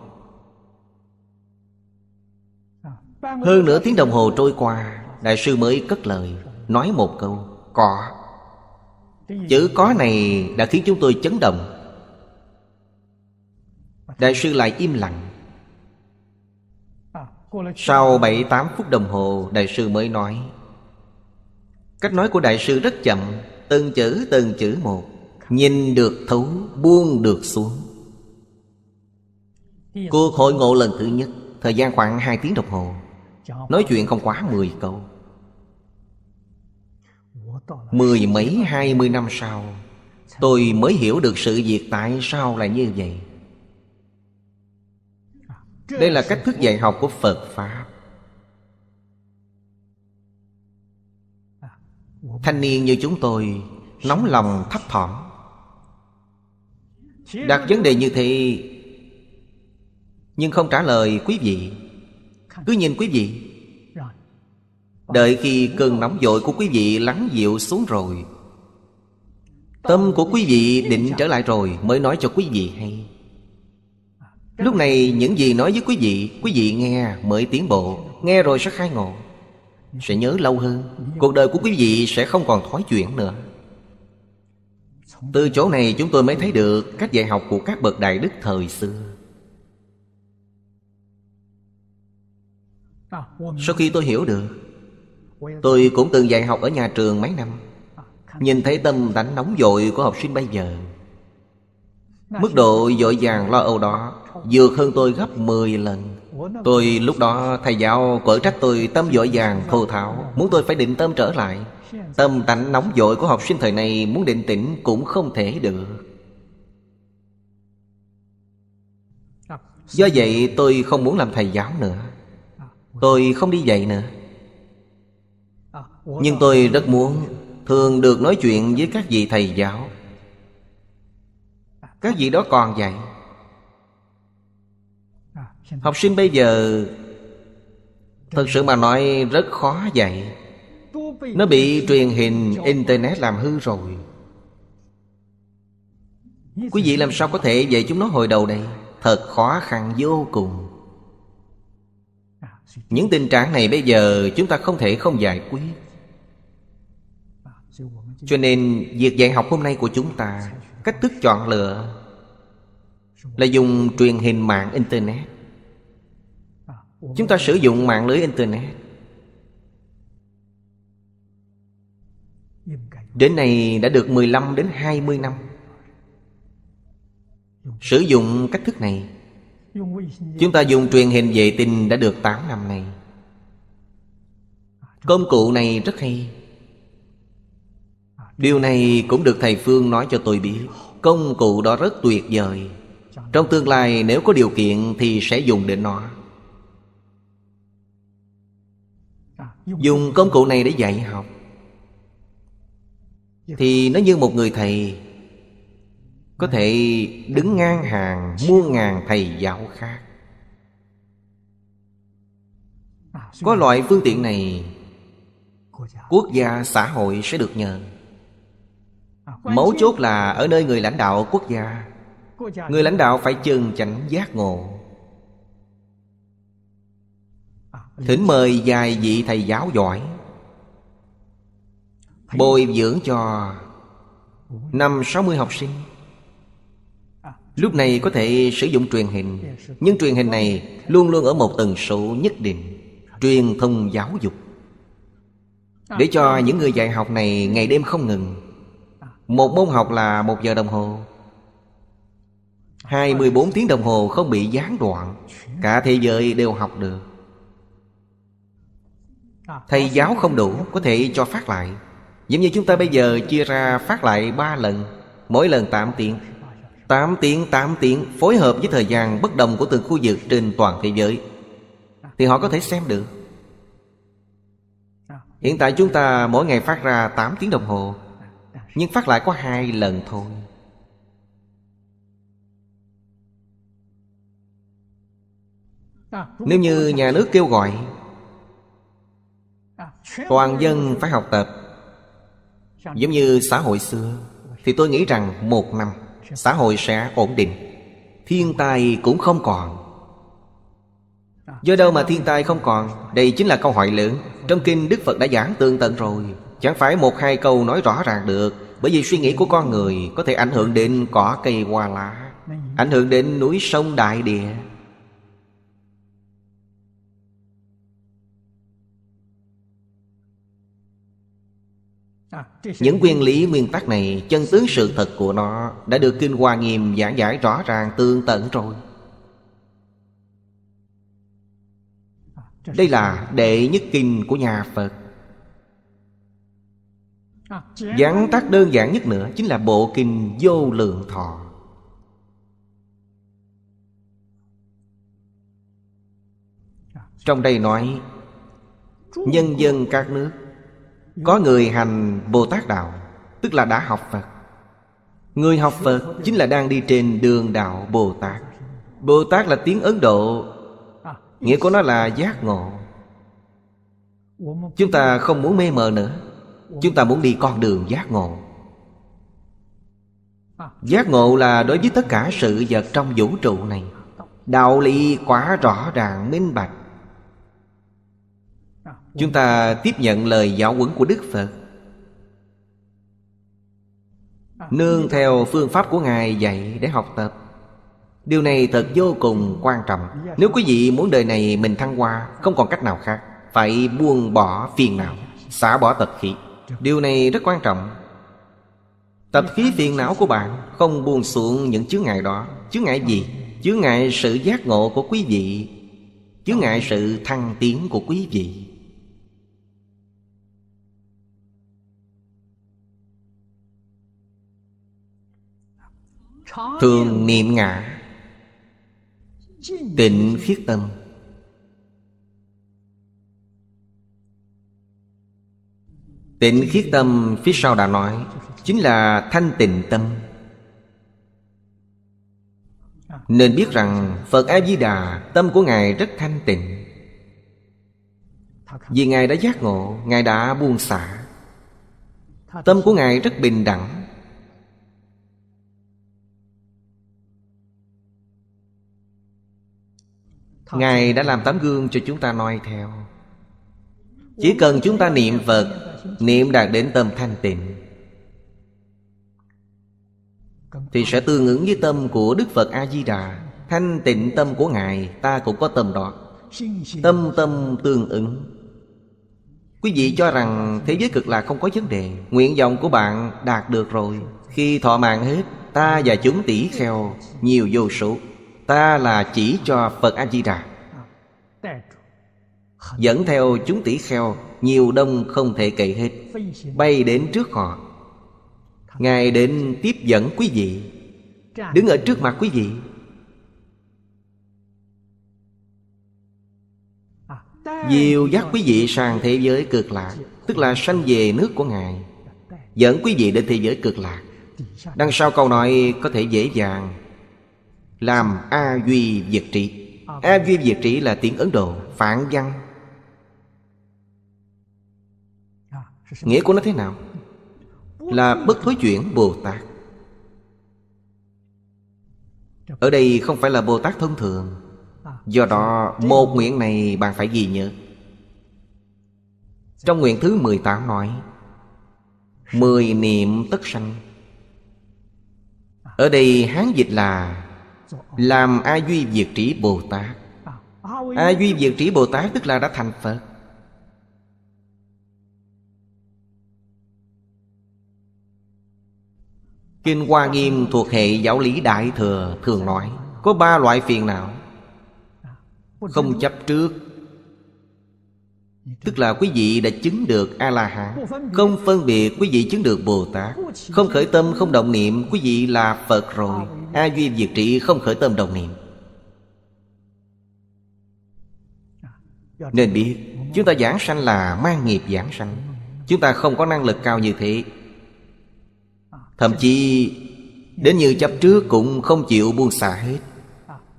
Hơn nửa tiếng đồng hồ trôi qua Đại sư mới cất lời Nói một câu Có Chữ có này đã khiến chúng tôi chấn động Đại sư lại im lặng Sau bảy tám phút đồng hồ Đại sư mới nói Cách nói của Đại sư rất chậm Từng chữ từng chữ một Nhìn được thấu buông được xuống Cuộc hội ngộ lần thứ nhất Thời gian khoảng 2 tiếng đồng hồ Nói chuyện không quá 10 câu Mười mấy hai mươi năm sau Tôi mới hiểu được sự việc tại sao là như vậy Đây là cách thức dạy học của Phật Pháp thanh niên như chúng tôi nóng lòng thấp thỏm đặt vấn đề như thế nhưng không trả lời quý vị cứ nhìn quý vị đợi khi cơn nóng dội của quý vị lắng dịu xuống rồi tâm của quý vị định trở lại rồi mới nói cho quý vị hay lúc này những gì nói với quý vị quý vị nghe mới tiến bộ nghe rồi sẽ khai ngộ sẽ nhớ lâu hơn cuộc đời của quý vị sẽ không còn thói chuyện nữa từ chỗ này chúng tôi mới thấy được cách dạy học của các bậc đại đức thời xưa sau khi tôi hiểu được tôi cũng từng dạy học ở nhà trường mấy năm nhìn thấy tâm đánh nóng vội của học sinh bây giờ mức độ dội vàng lo âu đó Dược hơn tôi gấp 10 lần Tôi lúc đó thầy giáo cởi trách tôi tâm dội vàng thô tháo Muốn tôi phải định tâm trở lại Tâm tánh nóng dội của học sinh thời này Muốn định tĩnh cũng không thể được Do vậy tôi không muốn làm thầy giáo nữa Tôi không đi dạy nữa Nhưng tôi rất muốn Thường được nói chuyện với các vị thầy giáo Các vị đó còn dạy học sinh bây giờ thật sự mà nói rất khó dạy nó bị truyền hình internet làm hư rồi quý vị làm sao có thể dạy chúng nó hồi đầu đây thật khó khăn vô cùng những tình trạng này bây giờ chúng ta không thể không giải quyết cho nên việc dạy học hôm nay của chúng ta cách thức chọn lựa là dùng truyền hình mạng internet chúng ta sử dụng mạng lưới internet Đến nay đã được 15 đến 20 năm Sử dụng cách thức này Chúng ta dùng truyền hình vệ tinh đã được 8 năm nay Công cụ này rất hay Điều này cũng được thầy Phương nói cho tôi biết Công cụ đó rất tuyệt vời Trong tương lai nếu có điều kiện thì sẽ dùng đến nó dùng công cụ này để dạy học thì nó như một người thầy có thể đứng ngang hàng muôn ngàn thầy giáo khác có loại phương tiện này quốc gia xã hội sẽ được nhờ mấu chốt là ở nơi người lãnh đạo quốc gia người lãnh đạo phải chừng chánh giác ngộ Thỉnh mời vài vị thầy giáo giỏi Bồi dưỡng cho Năm sáu mươi học sinh à. Lúc này có thể sử dụng truyền hình dạ, Nhưng truyền hình này luôn luôn ở một tần số nhất định Truyền thông giáo dục à. Để cho những người dạy học này ngày đêm không ngừng à. Một môn học là một giờ đồng hồ hai mươi bốn tiếng đồng hồ không bị gián đoạn dạ. Cả thế giới đều học được Thầy giáo không đủ có thể cho phát lại Giống như chúng ta bây giờ chia ra phát lại ba lần Mỗi lần 8 tiếng 8 tiếng 8 tiếng phối hợp với thời gian bất đồng của từng khu vực trên toàn thế giới Thì họ có thể xem được Hiện tại chúng ta mỗi ngày phát ra 8 tiếng đồng hồ Nhưng phát lại có hai lần thôi Nếu như nhà nước kêu gọi toàn dân phải học tập giống như xã hội xưa thì tôi nghĩ rằng một năm xã hội sẽ ổn định thiên tai cũng không còn do đâu mà thiên tai không còn đây chính là câu hỏi lớn trong kinh đức phật đã giảng tương tận rồi chẳng phải một hai câu nói rõ ràng được bởi vì suy nghĩ của con người có thể ảnh hưởng đến cỏ cây hoa lá ảnh hưởng đến núi sông đại địa những nguyên lý nguyên tắc này chân tướng sự thật của nó đã được kinh hoa nghiêm giảng giải rõ ràng tương tận rồi đây là đệ nhất kinh của nhà phật giảng tác đơn giản nhất nữa chính là bộ kinh vô lượng thọ trong đây nói nhân dân các nước có người hành Bồ Tát Đạo Tức là đã học Phật Người học Phật chính là đang đi trên đường đạo Bồ Tát Bồ Tát là tiếng Ấn Độ Nghĩa của nó là giác ngộ Chúng ta không muốn mê mờ nữa Chúng ta muốn đi con đường giác ngộ Giác ngộ là đối với tất cả sự vật trong vũ trụ này Đạo lý quá rõ ràng minh bạch Chúng ta tiếp nhận lời giáo huấn của Đức Phật Nương theo phương pháp của Ngài dạy để học tập Điều này thật vô cùng quan trọng Nếu quý vị muốn đời này mình thăng hoa Không còn cách nào khác Phải buông bỏ phiền não Xả bỏ tập khí Điều này rất quan trọng Tập khí phiền não của bạn Không buông xuống những chướng ngại đó Chướng ngại gì? Chướng ngại sự giác ngộ của quý vị Chướng ngại sự thăng tiến của quý vị thường niệm ngã tịnh khiết tâm tịnh khiết tâm phía sau đã nói chính là thanh tịnh tâm nên biết rằng phật a di đà tâm của ngài rất thanh tịnh vì ngài đã giác ngộ ngài đã buông xả tâm của ngài rất bình đẳng Ngài đã làm tấm gương cho chúng ta noi theo Chỉ cần chúng ta niệm Phật Niệm đạt đến tâm thanh tịnh Thì sẽ tương ứng với tâm của Đức Phật A-di-đà Thanh tịnh tâm của Ngài Ta cũng có tâm đó Tâm tâm tương ứng Quý vị cho rằng thế giới cực lạc không có vấn đề Nguyện vọng của bạn đạt được rồi Khi thọ mạng hết Ta và chúng tỷ kheo nhiều vô số ta là chỉ cho phật a di đà dẫn theo chúng tỷ kheo nhiều đông không thể kể hết bay đến trước họ ngài đến tiếp dẫn quý vị đứng ở trước mặt quý vị Diêu à, dắt quý vị sang thế giới cực lạc Tức là sanh về nước của Ngài dạ, Dẫn quý vị đến thế giới cực lạc Đằng sau câu nói có thể dễ dàng làm A Duy Diệt Trị A Duy Diệt Trị là tiếng Ấn Độ Phản văn à, Nghĩa của nó thế nào? Là bất thối chuyển Bồ Tát Ở đây không phải là Bồ Tát thông thường à, Do đó một nguyện này bạn phải ghi nhớ Trong nguyện thứ 18 nói Mười niệm tất sanh à. Ở đây Hán dịch là làm a duy diệt trí bồ tát à, a duy diệt trí bồ tát tức là đã thành phật kinh hoa nghiêm thuộc hệ giáo lý đại thừa thường nói có ba loại phiền não à, không chấp trước Tức là quý vị đã chứng được A-la-hán Không phân biệt quý vị chứng được Bồ-Tát Không khởi tâm không động niệm Quý vị là Phật rồi A Duy Diệt Trị không khởi tâm động niệm Nên biết Chúng ta giảng sanh là mang nghiệp giảng sanh Chúng ta không có năng lực cao như thế Thậm chí Đến như chấp trước cũng không chịu buông xả hết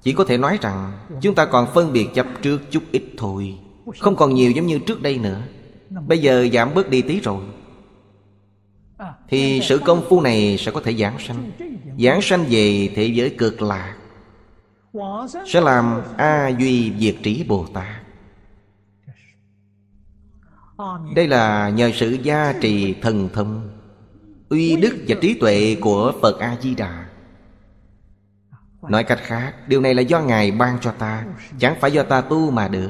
Chỉ có thể nói rằng Chúng ta còn phân biệt chấp trước chút ít thôi không còn nhiều giống như trước đây nữa Bây giờ giảm bớt đi tí rồi Thì sự công phu này sẽ có thể giảng sanh Giảng sanh về thế giới cực lạc Sẽ làm A Duy Diệt Trí Bồ Tát Đây là nhờ sự gia trì thần thông Uy đức và trí tuệ của Phật A-di-đà Nói cách khác Điều này là do Ngài ban cho ta Chẳng phải do ta tu mà được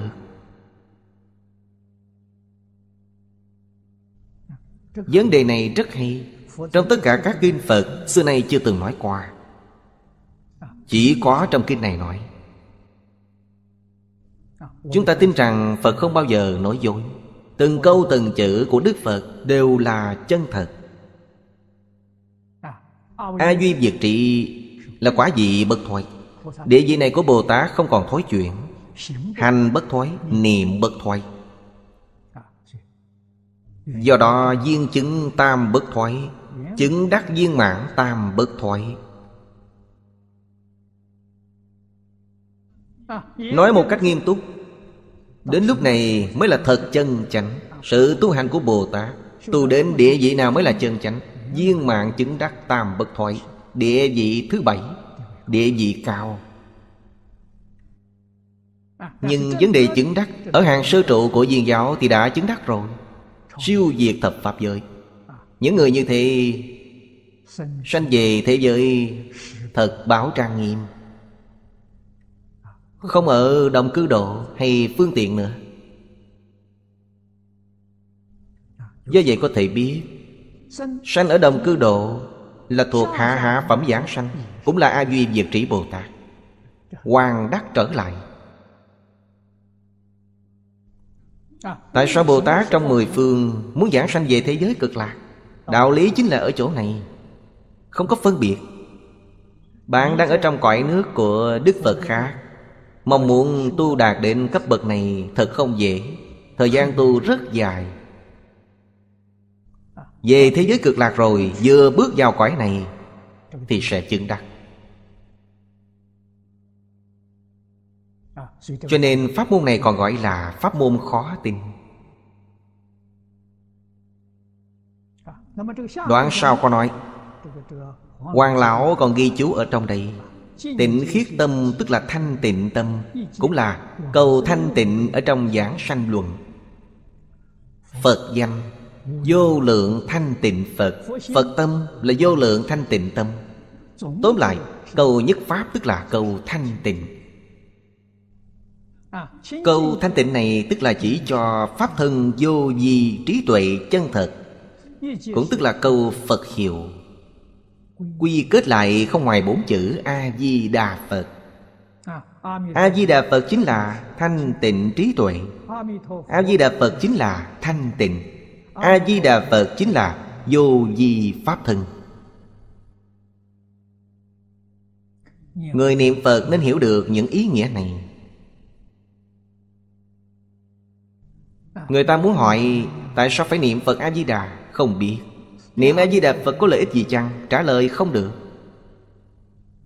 Vấn đề này rất hay Trong tất cả các kinh Phật Xưa nay chưa từng nói qua Chỉ có trong kinh này nói Chúng ta tin rằng Phật không bao giờ nói dối Từng câu từng chữ của Đức Phật Đều là chân thật A Duy Việt Trị Là quả gì bất thoại Địa vị này của Bồ Tát không còn thối chuyển Hành bất thoái, niệm bất thoái Do đó viên chứng tam bất thoái Chứng đắc viên mãn tam bất thoái Nói một cách nghiêm túc Đến lúc này mới là thật chân chánh Sự tu hành của Bồ Tát Tu đến địa vị nào mới là chân chánh Viên mạng chứng đắc tam bất thoại Địa vị thứ bảy Địa vị cao Nhưng vấn đề chứng đắc Ở hàng sơ trụ của viên giáo thì đã chứng đắc rồi siêu diệt thập pháp giới những người như thế sanh về thế giới thật báo trang nghiêm không ở đồng cư độ hay phương tiện nữa do vậy có thể biết sanh ở đồng cư độ là thuộc hạ hạ phẩm giảng sanh cũng là a duy diệt trí bồ tát hoàng đắc trở lại À. Tại sao Bồ Tát trong mười phương Muốn giảng sanh về thế giới cực lạc Đạo lý chính là ở chỗ này Không có phân biệt Bạn đang ở trong cõi nước của Đức Phật khác Mong muốn tu đạt đến cấp bậc này Thật không dễ Thời gian tu rất dài Về thế giới cực lạc rồi Vừa bước vào cõi này Thì sẽ chứng đắc Cho nên pháp môn này còn gọi là pháp môn khó tin Đoạn à, sau có nói Hoàng lão còn ghi chú ở trong đây Tịnh khiết tâm tức là thanh tịnh tâm Cũng là cầu thanh tịnh ở trong giảng sanh luận Phật danh Vô lượng thanh tịnh Phật Phật tâm là vô lượng thanh tịnh tâm Tóm lại Cầu nhất pháp tức là cầu thanh tịnh À, câu thanh tịnh này tức là chỉ cho Pháp thân vô di trí tuệ chân thật Cũng tức là câu Phật hiệu Quy kết lại không ngoài bốn chữ A-di-đà Phật à, A-di-đà Phật chính là thanh tịnh trí tuệ A-di-đà Phật chính là thanh tịnh A-di-đà Phật chính là vô di pháp thân Người niệm Phật nên hiểu được những ý nghĩa này Người ta muốn hỏi Tại sao phải niệm Phật A-di-đà Không biết Niệm A-di-đà Phật có lợi ích gì chăng Trả lời không được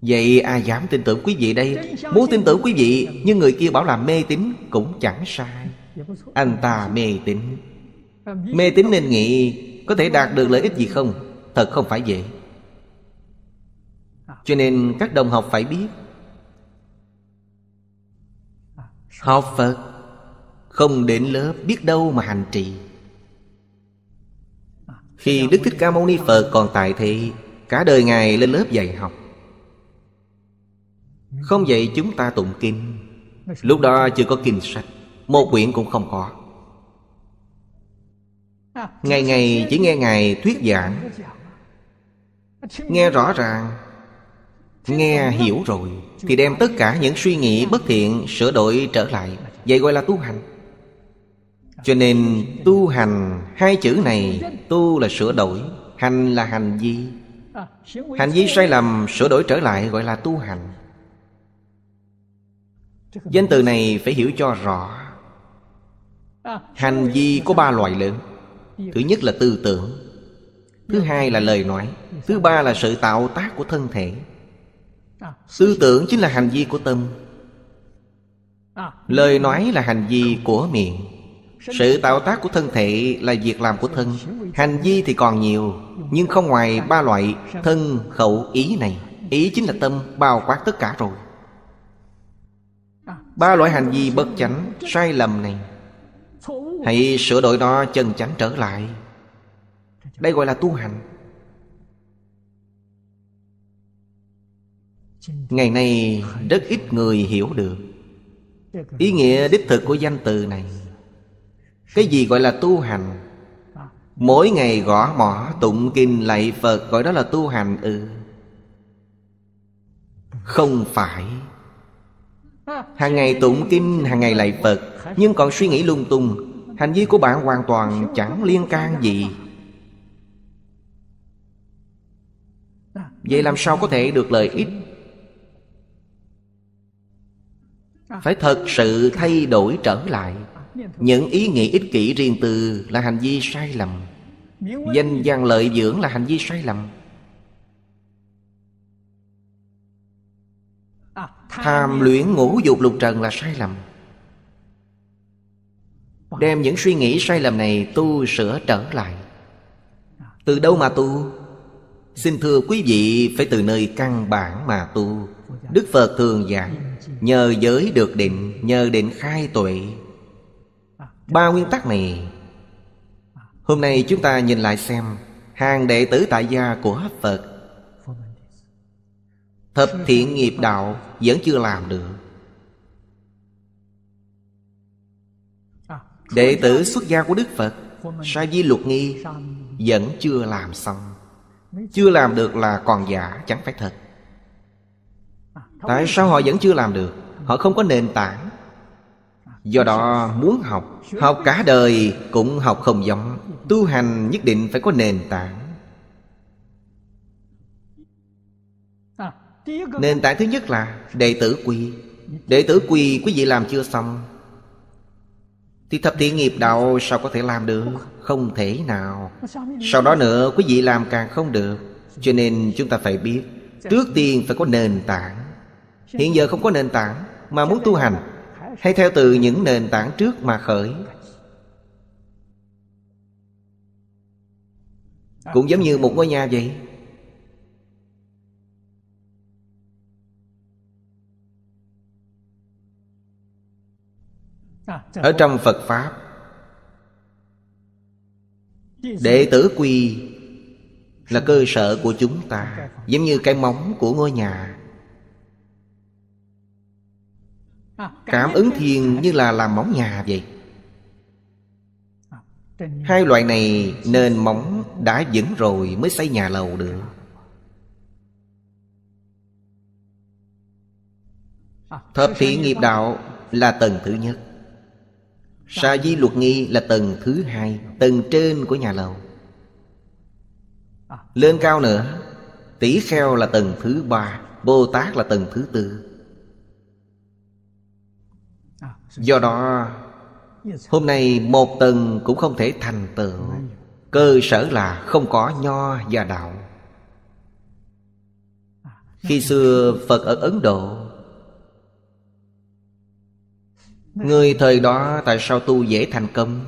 Vậy ai dám tin tưởng quý vị đây Muốn tin tưởng quý vị Nhưng người kia bảo là mê tín Cũng chẳng sai Anh ta mê tín Mê tín nên nghĩ Có thể đạt được lợi ích gì không Thật không phải vậy Cho nên các đồng học phải biết Học Phật không đến lớp biết đâu mà hành trì Khi Đức Thích Ca Mâu Ni Phật còn tại thì Cả đời Ngài lên lớp dạy học Không dạy chúng ta tụng kinh Lúc đó chưa có kinh sách Một quyển cũng không có Ngày ngày chỉ nghe Ngài thuyết giảng Nghe rõ ràng Nghe hiểu rồi Thì đem tất cả những suy nghĩ bất thiện Sửa đổi trở lại Vậy gọi là tu hành cho nên tu hành hai chữ này tu là sửa đổi hành là hành vi hành vi sai lầm sửa đổi trở lại gọi là tu hành danh từ này phải hiểu cho rõ hành vi có ba loại lớn thứ nhất là tư tưởng thứ hai là lời nói thứ ba là sự tạo tác của thân thể tư tưởng chính là hành vi của tâm lời nói là hành vi của miệng sự tạo tác của thân thể là việc làm của thân Hành vi thì còn nhiều Nhưng không ngoài ba loại thân khẩu ý này Ý chính là tâm bao quát tất cả rồi Ba loại hành vi bất chánh Sai lầm này Hãy sửa đổi nó chân chánh trở lại Đây gọi là tu hành Ngày nay rất ít người hiểu được Ý nghĩa đích thực của danh từ này cái gì gọi là tu hành mỗi ngày gõ mỏ tụng kinh lạy phật gọi đó là tu hành ừ không phải hàng ngày tụng kinh hàng ngày lạy phật nhưng còn suy nghĩ lung tung hành vi của bạn hoàn toàn chẳng liên can gì vậy làm sao có thể được lợi ích phải thật sự thay đổi trở lại những ý nghĩ ích kỷ riêng tư là hành vi sai lầm danh gian lợi dưỡng là hành vi sai lầm tham luyện ngũ dục lục trần là sai lầm đem những suy nghĩ sai lầm này tu sửa trở lại từ đâu mà tu xin thưa quý vị phải từ nơi căn bản mà tu đức phật thường giảng nhờ giới được định nhờ định khai tuệ ba nguyên tắc này hôm nay chúng ta nhìn lại xem hàng đệ tử tại gia của phật thập thiện nghiệp đạo vẫn chưa làm được đệ tử xuất gia của đức phật sa di luật nghi vẫn chưa làm xong chưa làm được là còn giả chẳng phải thật tại sao họ vẫn chưa làm được họ không có nền tảng Do đó muốn học Học cả đời cũng học không giống Tu hành nhất định phải có nền tảng Nền tảng thứ nhất là đệ tử quy Đệ tử quy quý vị làm chưa xong Thì thập thiện nghiệp đạo sao có thể làm được Không thể nào Sau đó nữa quý vị làm càng không được Cho nên chúng ta phải biết Trước tiên phải có nền tảng Hiện giờ không có nền tảng Mà muốn tu hành hay theo từ những nền tảng trước mà khởi cũng giống như một ngôi nhà vậy ở trong phật pháp đệ tử quy là cơ sở của chúng ta giống như cái móng của ngôi nhà cảm ứng thiền như là làm móng nhà vậy à, hai loại này nền móng đã vững rồi mới xây nhà lầu được à, thập thiện nghiệp đạo là tầng thứ nhất dạ. sa di luật nghi là tầng thứ hai tầng trên của nhà lầu à. lên cao nữa tỷ kheo là tầng thứ ba bồ tát là tầng thứ tư Do đó Hôm nay một tầng cũng không thể thành tựu Cơ sở là không có nho và đạo Khi xưa Phật ở Ấn Độ Người thời đó tại sao tu dễ thành công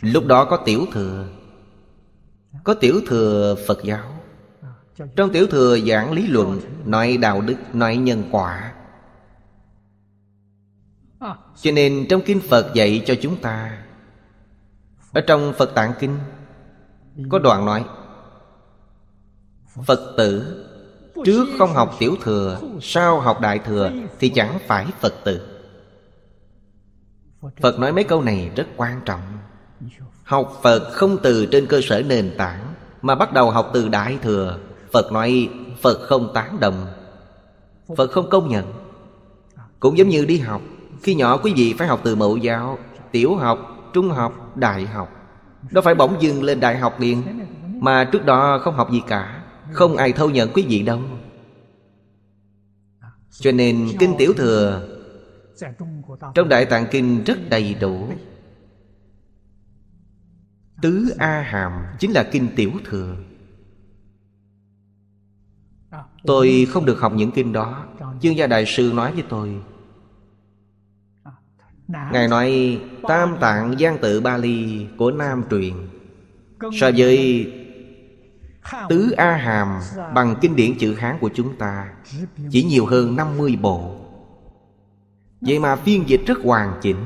Lúc đó có tiểu thừa Có tiểu thừa Phật giáo Trong tiểu thừa giảng lý luận Nói đạo đức, nói nhân quả cho nên trong kinh phật dạy cho chúng ta ở trong phật tạng kinh có đoạn nói phật tử trước không học tiểu thừa sau học đại thừa thì chẳng phải phật tử phật nói mấy câu này rất quan trọng học phật không từ trên cơ sở nền tảng mà bắt đầu học từ đại thừa phật nói phật không tán đồng phật không công nhận cũng giống như đi học khi nhỏ quý vị phải học từ mẫu giáo Tiểu học, trung học, đại học Đâu phải bỗng dưng lên đại học liền Mà trước đó không học gì cả Không ai thâu nhận quý vị đâu Cho nên kinh tiểu thừa Trong đại tạng kinh rất đầy đủ Tứ A Hàm chính là kinh tiểu thừa Tôi không được học những kinh đó Dương gia đại sư nói với tôi Ngài nói Tam tạng gian tự Bali của Nam truyền So với Tứ A Hàm bằng kinh điển chữ Hán của chúng ta Chỉ nhiều hơn 50 bộ Vậy mà phiên dịch rất hoàn chỉnh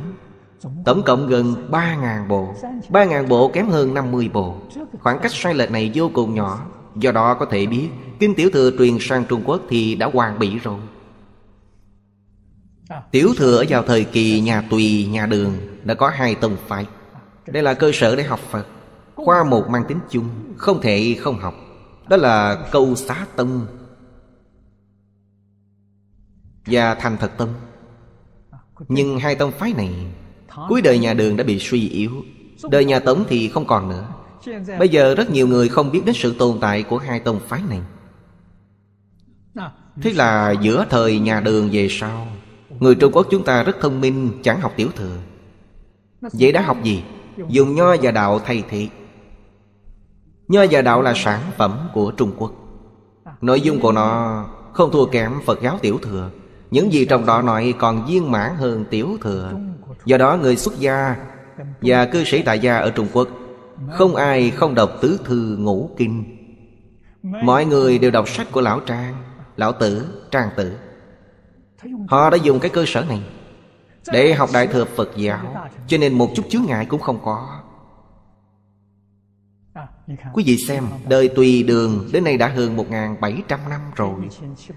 Tổng cộng gần 3.000 bộ 3.000 bộ kém hơn 50 bộ Khoảng cách sai lệch này vô cùng nhỏ Do đó có thể biết Kinh Tiểu Thừa truyền sang Trung Quốc thì đã hoàn bị rồi Tiểu thừa vào thời kỳ nhà Tùy, nhà Đường Đã có hai tông phái Đây là cơ sở để học Phật Khoa một mang tính chung Không thể không học Đó là câu xá tông Và thành thật tông Nhưng hai tông phái này Cuối đời nhà Đường đã bị suy yếu Đời nhà Tống thì không còn nữa Bây giờ rất nhiều người không biết đến sự tồn tại của hai tông phái này Thế là giữa thời nhà đường về sau Người Trung Quốc chúng ta rất thông minh Chẳng học tiểu thừa Vậy đã học gì? Dùng nho và đạo thay thị Nho và đạo là sản phẩm của Trung Quốc Nội dung của nó không thua kém Phật giáo tiểu thừa Những gì trong đó nói còn viên mãn hơn tiểu thừa Do đó người xuất gia và cư sĩ tại gia ở Trung Quốc Không ai không đọc tứ thư ngũ kinh Mọi người đều đọc sách của Lão Trang Lão Tử, Trang Tử Họ đã dùng cái cơ sở này Để học Đại Thừa Phật giáo Cho nên một chút chướng ngại cũng không có Quý vị xem Đời tùy đường đến nay đã hơn 1.700 năm rồi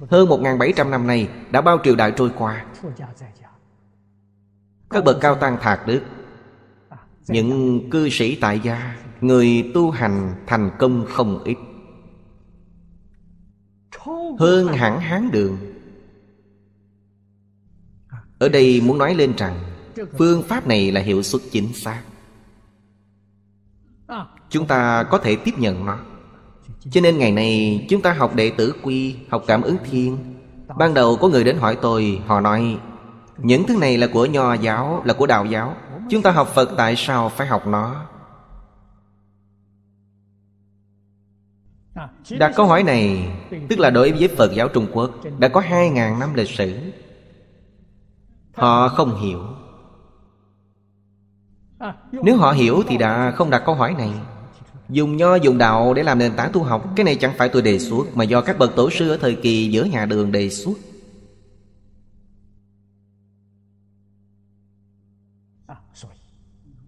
Hơn 1.700 năm nay Đã bao triều đại trôi qua Các bậc cao tăng thạc đức Những cư sĩ tại gia Người tu hành thành công không ít Hơn hẳn hán đường ở đây muốn nói lên rằng Phương pháp này là hiệu suất chính xác Chúng ta có thể tiếp nhận nó Cho nên ngày nay chúng ta học đệ tử quy Học cảm ứng thiên Ban đầu có người đến hỏi tôi Họ nói Những thứ này là của nho giáo Là của đạo giáo Chúng ta học Phật tại sao phải học nó Đặt câu hỏi này Tức là đối với Phật giáo Trung Quốc Đã có 2.000 năm lịch sử Họ không hiểu Nếu họ hiểu thì đã không đặt câu hỏi này Dùng nho dùng đạo để làm nền tảng tu học Cái này chẳng phải tôi đề xuất Mà do các bậc tổ sư ở thời kỳ giữa nhà đường đề xuất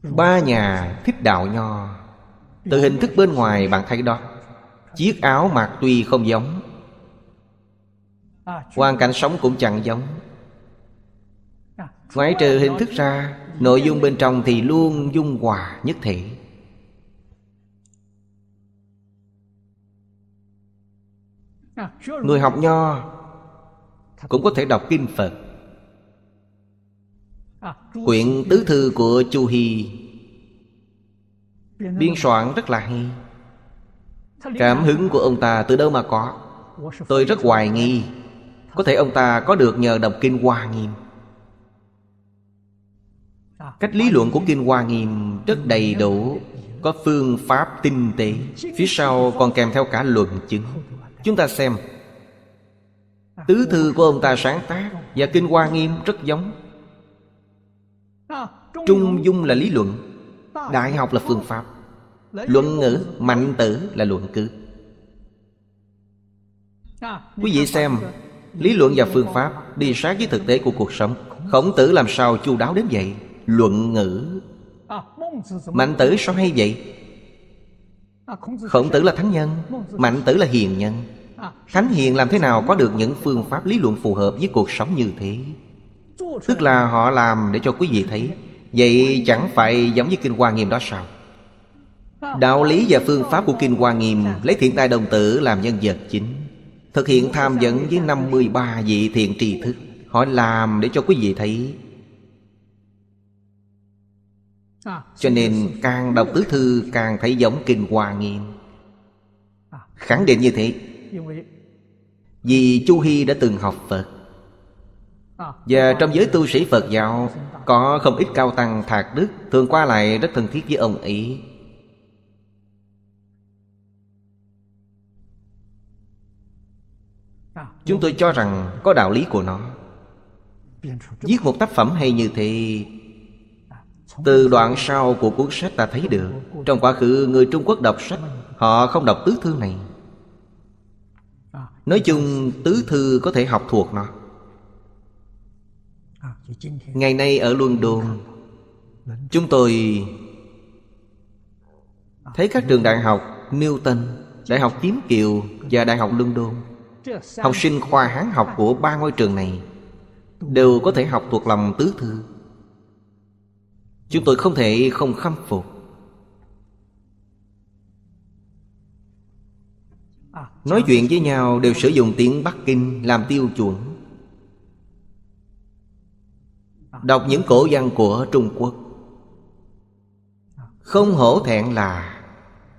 Ba nhà thích đạo nho Từ hình thức bên ngoài bạn thấy đó Chiếc áo mặc tuy không giống Hoàn cảnh sống cũng chẳng giống ngoại trừ hình thức ra nội dung bên trong thì luôn dung hòa nhất thể người học nho cũng có thể đọc kinh phật quyển tứ thư của chu hy biên soạn rất là hay cảm hứng của ông ta từ đâu mà có tôi rất hoài nghi có thể ông ta có được nhờ đọc kinh hoa nghiêm Cách lý luận của Kinh Hoa Nghiêm rất đầy đủ Có phương pháp tinh tế Phía sau còn kèm theo cả luận chứng Chúng ta xem Tứ thư của ông ta sáng tác Và Kinh Hoa Nghiêm rất giống Trung dung là lý luận Đại học là phương pháp Luận ngữ mạnh tử là luận cứ Quý vị xem Lý luận và phương pháp Đi sát với thực tế của cuộc sống Khổng tử làm sao chu đáo đến vậy luận ngữ Mạnh tử sao hay vậy? Khổng tử là thánh nhân Mạnh tử là hiền nhân Thánh hiền làm thế nào có được những phương pháp lý luận phù hợp với cuộc sống như thế Tức là họ làm để cho quý vị thấy Vậy chẳng phải giống như Kinh Hoa Nghiêm đó sao Đạo lý và phương pháp của Kinh Hoa Nghiêm Lấy thiện tài đồng tử làm nhân vật chính Thực hiện tham dẫn với 53 vị thiện trì thức Họ làm để cho quý vị thấy À, cho nên càng đọc tứ thư càng thấy giống kinh Hoa Nghiêm à. Khẳng định như thế Vì Chu Hy đã từng học Phật à. Và trong giới tu sĩ Phật giáo Có không ít cao tăng thạc đức Thường qua lại rất thân thiết với ông ấy Chúng tôi cho rằng có đạo lý của nó Viết một tác phẩm hay như thế từ đoạn sau của cuốn sách ta thấy được Trong quá khứ người Trung Quốc đọc sách Họ không đọc tứ thư này Nói chung tứ thư có thể học thuộc nó Ngày nay ở Luân Đôn Chúng tôi Thấy các trường đại học Newton Đại học Kiếm Kiều và Đại học Luân Đôn Học sinh khoa hán học của ba ngôi trường này Đều có thể học thuộc lòng tứ thư chúng tôi không thể không khâm phục nói chuyện với nhau đều sử dụng tiếng bắc kinh làm tiêu chuẩn đọc những cổ văn của trung quốc không hổ thẹn là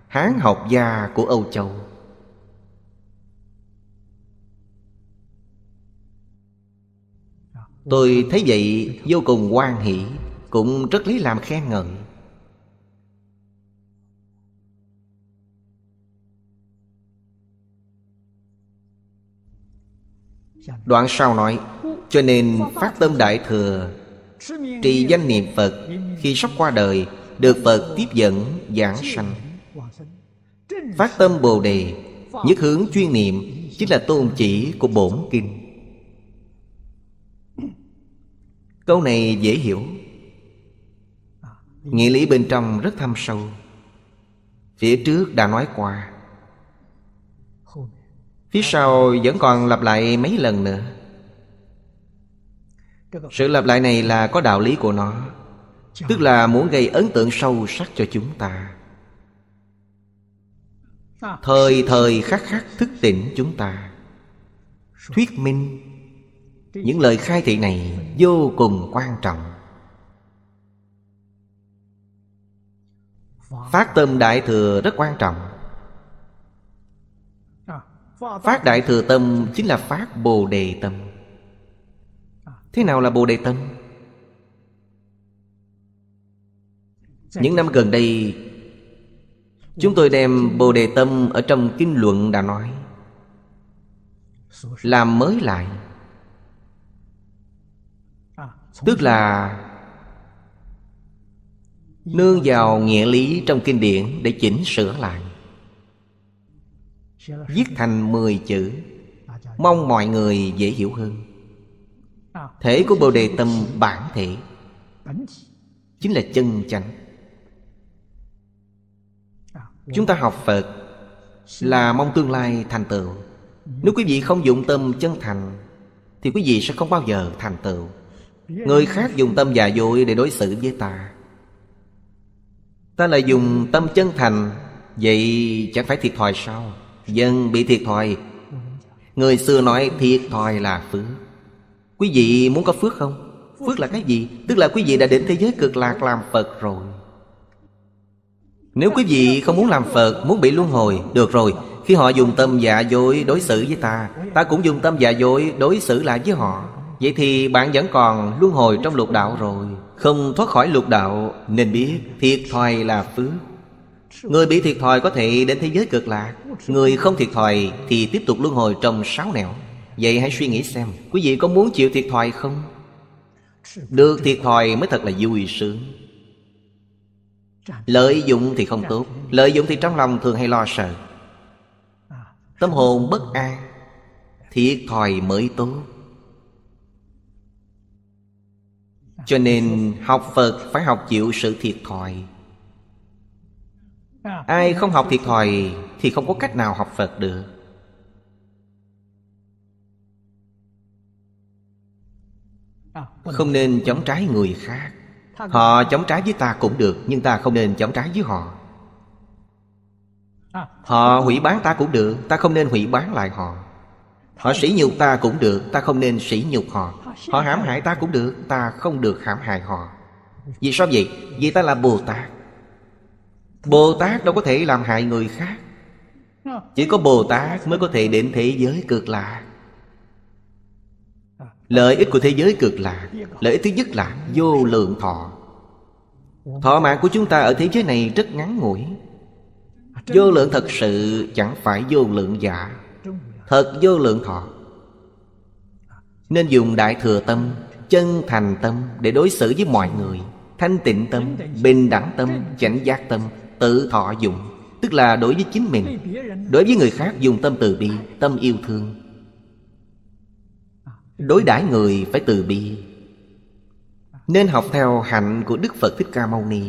hán học gia của âu châu tôi thấy vậy vô cùng quan hỷ cũng rất lý làm khen ngợi Đoạn sau nói Cho nên phát tâm đại thừa Trì danh niệm Phật Khi sắp qua đời Được Phật tiếp dẫn giảng sanh Phát tâm Bồ Đề Nhất hướng chuyên niệm Chính là tôn chỉ của bổn kinh Câu này dễ hiểu Nghĩa lý bên trong rất thâm sâu Phía trước đã nói qua Phía sau vẫn còn lặp lại mấy lần nữa Sự lặp lại này là có đạo lý của nó Tức là muốn gây ấn tượng sâu sắc cho chúng ta Thời thời khắc khắc thức tỉnh chúng ta Thuyết minh Những lời khai thị này vô cùng quan trọng Phát tâm Đại Thừa rất quan trọng Phát Đại Thừa Tâm chính là phát Bồ Đề Tâm Thế nào là Bồ Đề Tâm? Những năm gần đây Chúng tôi đem Bồ Đề Tâm ở trong kinh luận đã nói Làm mới lại Tức là nương vào nghĩa lý trong kinh điển để chỉnh sửa lại viết thành 10 chữ mong mọi người dễ hiểu hơn thể của bồ đề tâm bản thể chính là chân chánh chúng ta học phật là mong tương lai thành tựu nếu quý vị không dụng tâm chân thành thì quý vị sẽ không bao giờ thành tựu người khác dùng tâm già dối để đối xử với ta Ta là dùng tâm chân thành Vậy chẳng phải thiệt thòi sao Dân bị thiệt thòi Người xưa nói thiệt thòi là phước Quý vị muốn có phước không? Phước là cái gì? Tức là quý vị đã đến thế giới cực lạc làm Phật rồi Nếu quý vị không muốn làm Phật Muốn bị luân hồi Được rồi Khi họ dùng tâm dạ dối đối xử với ta Ta cũng dùng tâm dạ dối đối xử lại với họ Vậy thì bạn vẫn còn luân hồi trong lục đạo rồi không thoát khỏi lục đạo nên biết thiệt thòi là phước người bị thiệt thòi có thể đến thế giới cực lạc người không thiệt thòi thì tiếp tục luân hồi trong sáu nẻo vậy hãy suy nghĩ xem quý vị có muốn chịu thiệt thòi không được thiệt thòi mới thật là vui sướng Lợi dụng thì không tốt Lợi dụng thì trong lòng thường hay lo sợ Tâm hồn bất an Thiệt thòi mới tốt cho nên học phật phải học chịu sự thiệt thòi ai không học thiệt thòi thì không có cách nào học phật được không nên chống trái người khác họ chống trái với ta cũng được nhưng ta không nên chống trái với họ họ hủy bán ta cũng được ta không nên hủy bán lại họ Họ sỉ nhục ta cũng được Ta không nên sỉ nhục họ Họ hãm hại ta cũng được Ta không được hãm hại họ Vì sao vậy? Vì ta là Bồ Tát Bồ Tát đâu có thể làm hại người khác Chỉ có Bồ Tát mới có thể đến thế giới cực lạc Lợi ích của thế giới cực lạc Lợi ích thứ nhất là vô lượng thọ Thọ mạng của chúng ta ở thế giới này rất ngắn ngủi Vô lượng thật sự chẳng phải vô lượng giả thật vô lượng thọ nên dùng đại thừa tâm chân thành tâm để đối xử với mọi người thanh tịnh tâm bình đẳng tâm chánh giác tâm tự thọ dụng tức là đối với chính mình đối với người khác dùng tâm từ bi tâm yêu thương đối đãi người phải từ bi nên học theo hạnh của đức phật thích ca mâu ni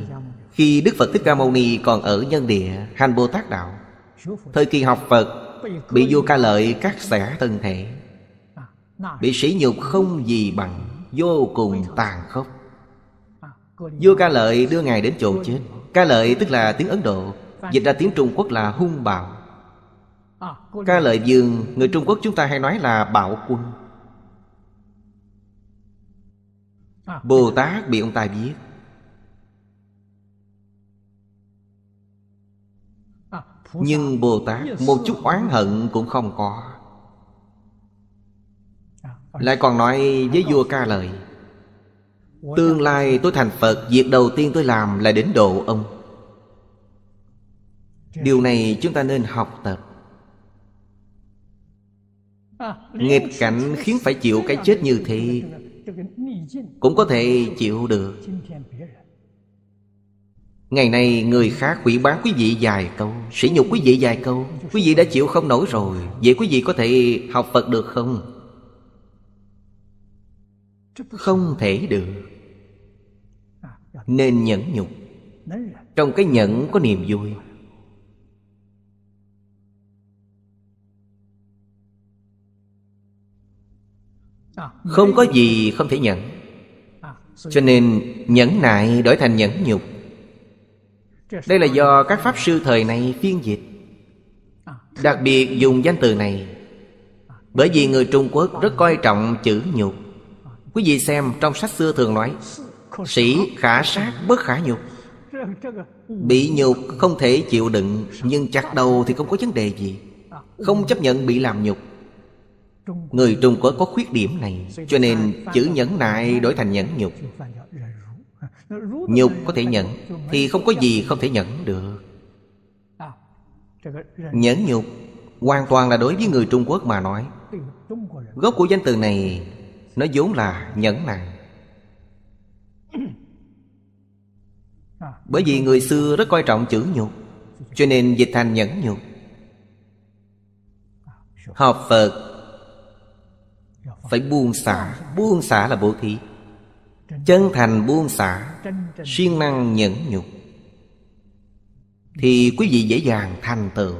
khi đức phật thích ca mâu ni còn ở nhân địa hành bồ tát đạo thời kỳ học phật Bị vô ca lợi cắt xẻ thân thể Bị sỉ nhục không gì bằng Vô cùng tàn khốc Vua ca lợi đưa ngài đến chỗ chết Ca lợi tức là tiếng Ấn Độ Dịch ra tiếng Trung Quốc là hung bạo Ca lợi dương Người Trung Quốc chúng ta hay nói là bạo quân Bồ Tát bị ông ta giết Nhưng Bồ Tát một chút oán hận cũng không có à, Lại còn nói với vua ca lời Tương dạ. lai tôi thành Phật Việc đầu tiên tôi làm là đến độ ông Điều này chúng ta nên học tập à, Nghịch cảnh khiến phải chịu cái chết như thế Cũng có thể chịu được Ngày nay người khác quỷ bán quý vị vài câu Sỉ nhục quý vị vài câu Quý vị đã chịu không nổi rồi Vậy quý vị có thể học Phật được không? Không thể được Nên nhẫn nhục Trong cái nhẫn có niềm vui Không có gì không thể nhận Cho nên nhẫn nại đổi thành nhẫn nhục đây là do các pháp sư thời này phiên dịch đặc biệt dùng danh từ này bởi vì người trung quốc rất coi trọng chữ nhục quý vị xem trong sách xưa thường nói sĩ khả sát bất khả nhục bị nhục không thể chịu đựng nhưng chặt đầu thì không có vấn đề gì không chấp nhận bị làm nhục người trung quốc có khuyết điểm này cho nên chữ nhẫn nại đổi thành nhẫn nhục Nhục có thể nhận Thì không có gì không thể nhận được Nhẫn nhục Hoàn toàn là đối với người Trung Quốc mà nói Gốc của danh từ này Nó vốn là nhẫn nại Bởi vì người xưa rất coi trọng chữ nhục Cho nên dịch thành nhẫn nhục Học Phật Phải buông xả Buông xả là bố thí chân thành buông xả siêng năng nhẫn nhục thì quý vị dễ dàng thành tựu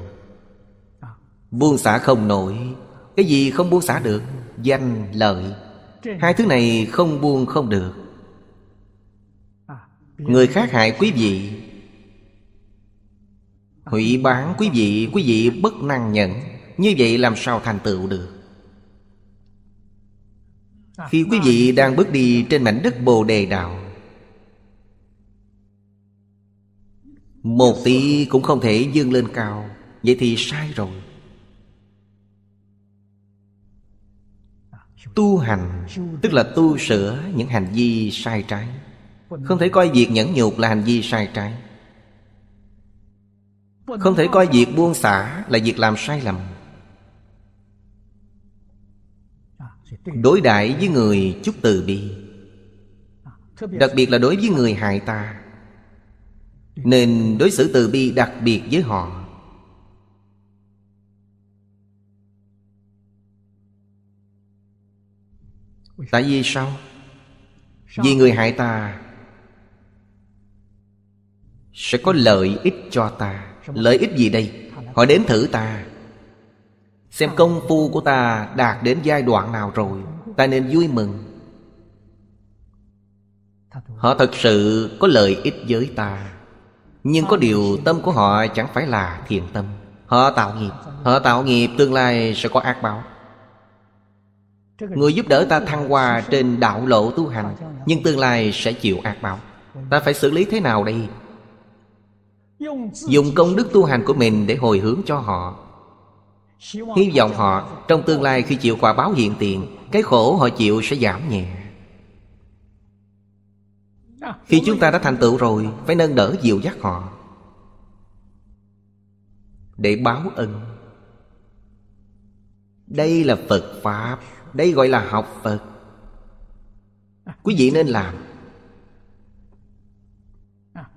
buông xả không nổi cái gì không buông xả được danh lợi hai thứ này không buông không được người khác hại quý vị hủy bán quý vị quý vị bất năng nhẫn như vậy làm sao thành tựu được khi quý vị đang bước đi trên mảnh đất bồ đề đạo một tí cũng không thể dương lên cao vậy thì sai rồi tu hành tức là tu sửa những hành vi sai trái không thể coi việc nhẫn nhục là hành vi sai trái không thể coi việc buông xả là việc làm sai lầm đối đại với người chút từ bi đặc biệt là đối với người hại ta nên đối xử từ bi đặc biệt với họ tại vì sao vì người hại ta sẽ có lợi ích cho ta lợi ích gì đây họ đến thử ta Xem công phu của ta đạt đến giai đoạn nào rồi Ta nên vui mừng Họ thật sự có lợi ích với ta Nhưng có điều tâm của họ chẳng phải là thiện tâm Họ tạo nghiệp Họ tạo nghiệp tương lai sẽ có ác báo Người giúp đỡ ta thăng hoa trên đạo lộ tu hành Nhưng tương lai sẽ chịu ác báo Ta phải xử lý thế nào đây Dùng công đức tu hành của mình để hồi hướng cho họ Hy vọng họ trong tương lai khi chịu quả báo hiện tiền Cái khổ họ chịu sẽ giảm nhẹ Khi chúng ta đã thành tựu rồi Phải nâng đỡ dịu dắt họ Để báo ân Đây là Phật Pháp Đây gọi là học Phật Quý vị nên làm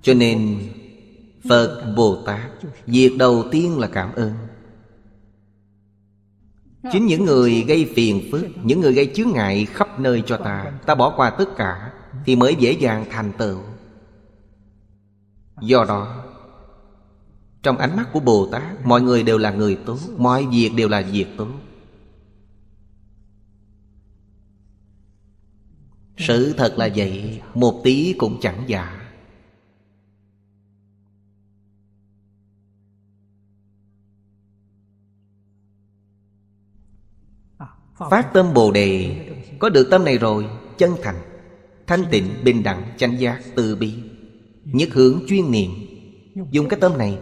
Cho nên Phật Bồ Tát Việc đầu tiên là cảm ơn Chính những người gây phiền phức Những người gây chướng ngại khắp nơi cho ta Ta bỏ qua tất cả Thì mới dễ dàng thành tựu Do đó Trong ánh mắt của Bồ Tát Mọi người đều là người tốt Mọi việc đều là việc tốt Sự thật là vậy Một tí cũng chẳng giả Phát tâm Bồ Đề Có được tâm này rồi Chân thành Thanh tịnh, bình đẳng, chánh giác, từ bi Nhất hướng chuyên niệm Dùng cái tâm này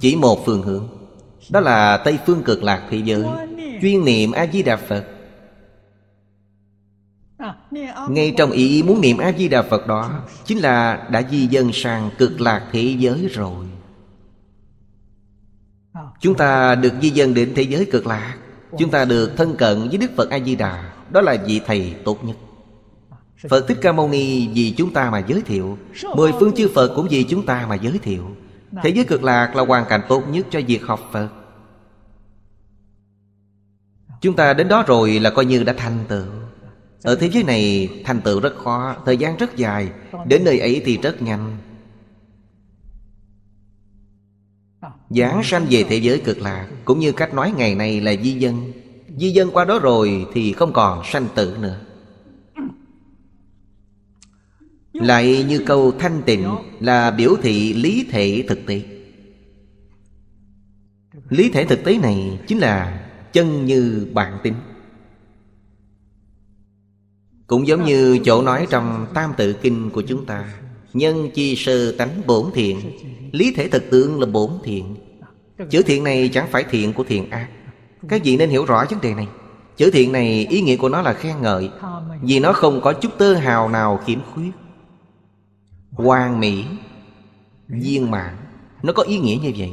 Chỉ một phương hướng Đó là Tây Phương Cực Lạc Thế Giới Chuyên niệm A-di-đà Phật ngay trong ý, muốn niệm A-di-đà Phật đó Chính là đã di dân sang cực lạc thế giới rồi Chúng ta được di dân đến thế giới cực lạc Chúng ta được thân cận với Đức Phật A-di-đà Đó là vị Thầy tốt nhất Phật Thích Ca Mâu Ni vì chúng ta mà giới thiệu Mười phương chư Phật cũng vì chúng ta mà giới thiệu Thế giới cực lạc là hoàn cảnh tốt nhất cho việc học Phật Chúng ta đến đó rồi là coi như đã thành tựu Ở thế giới này thành tựu rất khó Thời gian rất dài Đến nơi ấy thì rất nhanh Giảng sanh về thế giới cực lạc Cũng như cách nói ngày nay là di dân Di dân qua đó rồi thì không còn sanh tử nữa Lại như câu thanh tịnh là biểu thị lý thể thực tế Lý thể thực tế này chính là chân như bản tính Cũng giống như chỗ nói trong Tam Tự Kinh của chúng ta Nhân chi sư tánh bổn thiện Lý thể thực tướng là bổn thiện Chữ thiện này chẳng phải thiện của thiện ác Các vị nên hiểu rõ vấn đề này Chữ thiện này ý nghĩa của nó là khen ngợi Vì nó không có chút tơ hào nào khiếm khuyết Hoàng mỹ Viên mãn Nó có ý nghĩa như vậy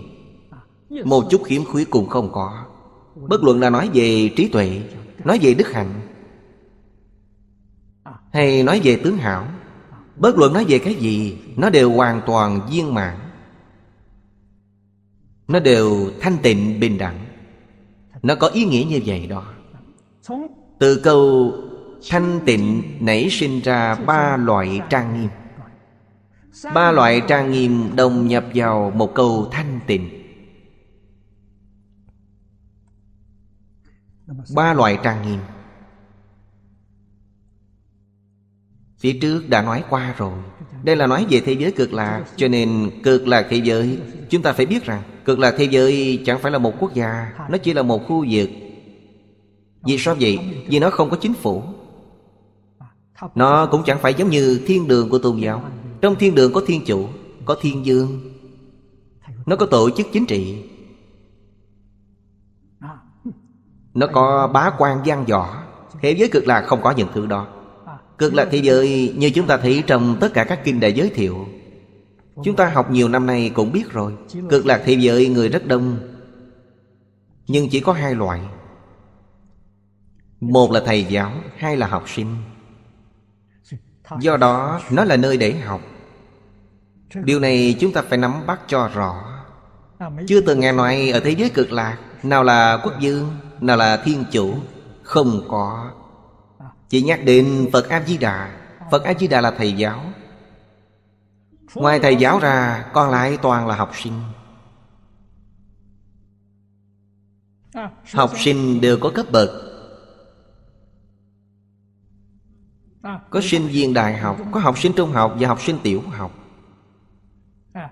Một chút khiếm khuyết cũng không có Bất luận là nói về trí tuệ Nói về đức hạnh Hay nói về tướng hảo Bất luận nói về cái gì Nó đều hoàn toàn viên mãn Nó đều thanh tịnh bình đẳng Nó có ý nghĩa như vậy đó Từ câu thanh tịnh nảy sinh ra ba loại trang nghiêm Ba loại trang nghiêm đồng nhập vào một câu thanh tịnh Ba loại trang nghiêm Phía trước đã nói qua rồi Đây là nói về thế giới cực lạc Cho nên cực lạc thế giới Chúng ta phải biết rằng Cực lạc thế giới chẳng phải là một quốc gia Nó chỉ là một khu vực Vì sao vậy? Vì nó không có chính phủ Nó cũng chẳng phải giống như thiên đường của tôn giáo Trong thiên đường có thiên chủ Có thiên dương Nó có tổ chức chính trị Nó có bá quan gian dọ Thế giới cực lạc không có những thứ đó Cực lạc thế giới như chúng ta thấy trong tất cả các kinh đã giới thiệu Chúng ta học nhiều năm nay cũng biết rồi Cực lạc thế giới người rất đông Nhưng chỉ có hai loại Một là thầy giáo Hai là học sinh Do đó nó là nơi để học Điều này chúng ta phải nắm bắt cho rõ Chưa từng nghe nói ở thế giới cực lạc Nào là quốc dương Nào là thiên chủ Không có chỉ nhắc đến Phật A-di-đà Phật A-di-đà là thầy giáo Ngoài thầy giáo ra Còn lại toàn là học sinh Học sinh đều có cấp bậc Có sinh viên đại học Có học sinh trung học và học sinh tiểu học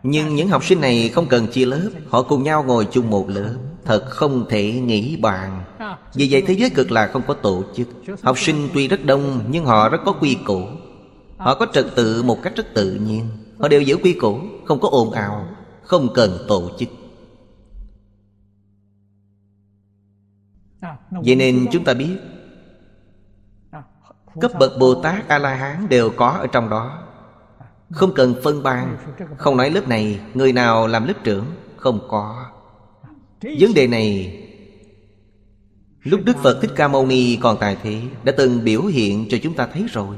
Nhưng những học sinh này không cần chia lớp Họ cùng nhau ngồi chung một lớp thật không thể nghĩ bàn vì vậy thế giới cực là không có tổ chức học sinh tuy rất đông nhưng họ rất có quy củ họ có trật tự một cách rất tự nhiên họ đều giữ quy củ không có ồn ào không cần tổ chức vậy nên chúng ta biết cấp bậc bồ tát a la hán đều có ở trong đó không cần phân ban không nói lớp này người nào làm lớp trưởng không có Vấn đề này Lúc Đức Phật Thích Ca Mâu Ni còn tại thế Đã từng biểu hiện cho chúng ta thấy rồi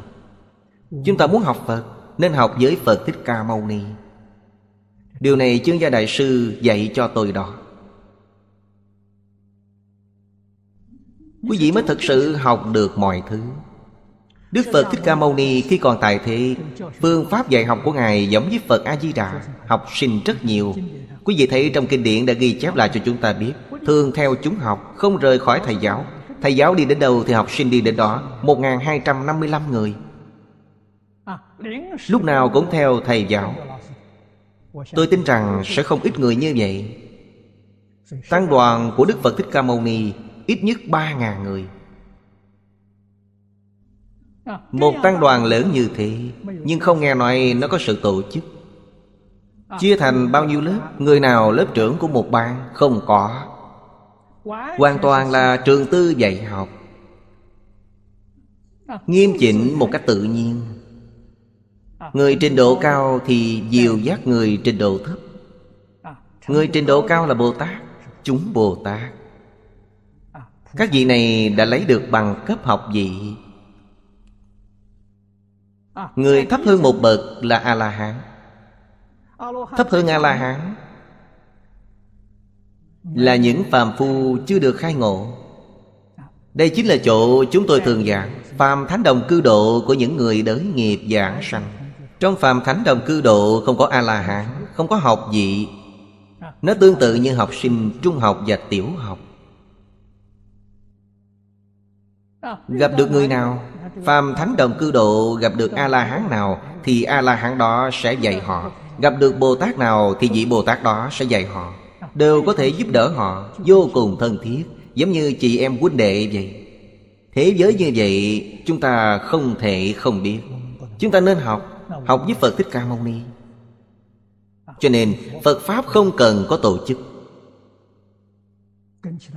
Chúng ta muốn học Phật Nên học với Phật Thích Ca Mâu Ni Điều này chương gia đại sư dạy cho tôi đó Quý vị mới thực sự học được mọi thứ Đức Phật Thích Ca Mâu Ni khi còn tại thế Phương pháp dạy học của Ngài giống với Phật A-di-đà Học sinh rất nhiều Quý vị thấy trong kinh điển đã ghi chép lại cho chúng ta biết Thường theo chúng học Không rời khỏi thầy giáo Thầy giáo đi đến đâu thì học sinh đi đến đó 1255 người Lúc nào cũng theo thầy giáo Tôi tin rằng sẽ không ít người như vậy Tăng đoàn của Đức Phật Thích Ca Mâu Ni Ít nhất 3.000 người một tăng đoàn lớn như thế Nhưng không nghe nói nó có sự tổ chức Chia thành bao nhiêu lớp Người nào lớp trưởng của một bang Không có Hoàn toàn là trường tư dạy học Nghiêm chỉnh một cách tự nhiên Người trình độ cao thì dìu dắt người trình độ thấp Người trình độ cao là Bồ Tát Chúng Bồ Tát Các vị này đã lấy được bằng cấp học gì Người thấp hơn một bậc là A-la-hán Thấp hơn A-la-hán Là những phàm phu chưa được khai ngộ Đây chính là chỗ chúng tôi thường giảng Phàm thánh đồng cư độ của những người đới nghiệp giảng sanh Trong phàm thánh đồng cư độ không có A-la-hán Không có học vị Nó tương tự như học sinh trung học và tiểu học Ờ, gặp được người nào dạ, Phàm thánh đồng cư độ gặp được A-la-hán nào Thì A-la-hán đó sẽ dạy họ dạ. Gặp được Bồ Tát nào Thì vị Bồ Tát đó sẽ dạy họ dạ. Đều có thể giúp đỡ họ Vô cùng thân thiết Giống như chị em huynh đệ vậy Thế giới như vậy Chúng ta không thể không biết Chúng ta nên học Học với Phật Thích Ca Mâu Ni Cho nên Phật Pháp không cần có tổ chức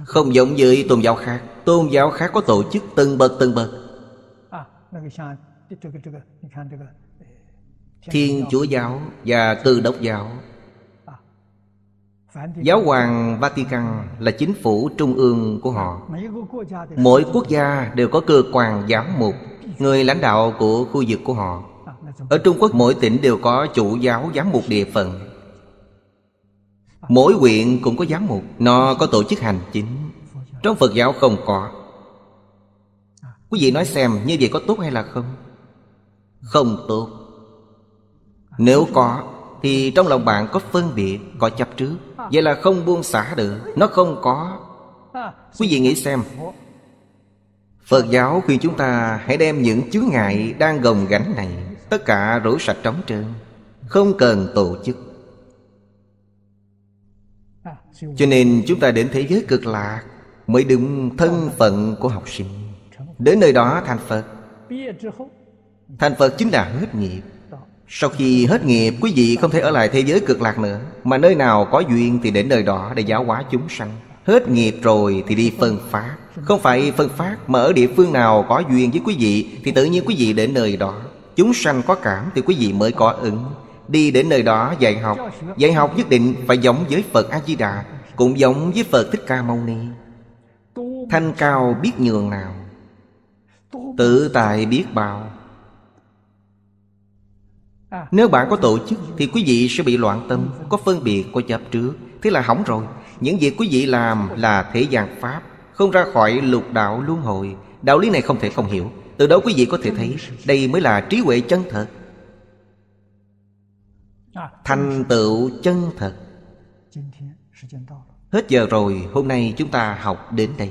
Không giống với tôn giáo khác tôn giáo khác có tổ chức từng bậc từng bậc thiên chúa giáo và tư đốc giáo à, Giáo hoàng Vatican là chính phủ trung ương của họ Mỗi quốc gia đều có cơ quan giám mục Người lãnh đạo của khu vực của họ à, Ở Trung Quốc mỗi tỉnh đều có chủ giáo giám mục địa phận Mỗi huyện cũng có giám mục Nó có tổ chức hành chính trong Phật giáo không có Quý vị nói xem như vậy có tốt hay là không? Không tốt Nếu có Thì trong lòng bạn có phân biệt Có chấp trước Vậy là không buông xả được Nó không có Quý vị nghĩ xem Phật giáo khuyên chúng ta hãy đem những chướng ngại đang gồng gánh này Tất cả rủ sạch trống trơn Không cần tổ chức Cho nên chúng ta đến thế giới cực lạc Mới đúng thân phận của học sinh Đến nơi đó thành Phật Thành Phật chính là hết nghiệp Sau khi hết nghiệp Quý vị không thể ở lại thế giới cực lạc nữa Mà nơi nào có duyên thì đến nơi đó Để giáo hóa chúng sanh Hết nghiệp rồi thì đi phân phát Không phải phân phát mà ở địa phương nào có duyên với quý vị Thì tự nhiên quý vị đến nơi đó Chúng sanh có cảm thì quý vị mới có ứng Đi đến nơi đó dạy học Dạy học nhất định phải giống với Phật A-di-đà Cũng giống với Phật Thích Ca Mâu Ni Thanh cao biết nhường nào Tự tại biết bao Nếu bạn có tổ chức Thì quý vị sẽ bị loạn tâm Có phân biệt, có chấp trước Thế là hỏng rồi Những việc quý vị làm là thể gian Pháp Không ra khỏi lục đạo luân hồi Đạo lý này không thể không hiểu Từ đó quý vị có thể thấy Đây mới là trí huệ chân thật Thành tựu chân thật Hết giờ rồi, hôm nay chúng ta học đến đây.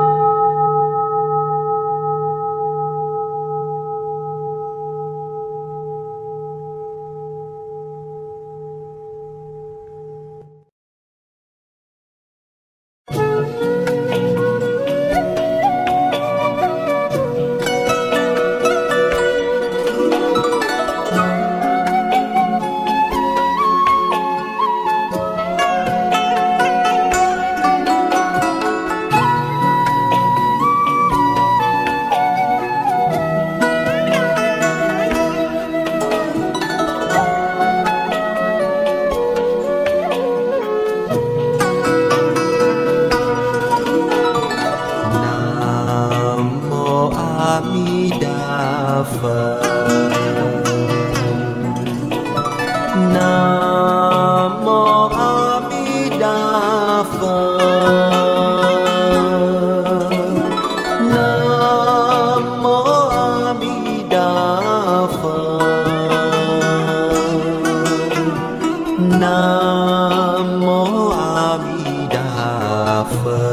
phật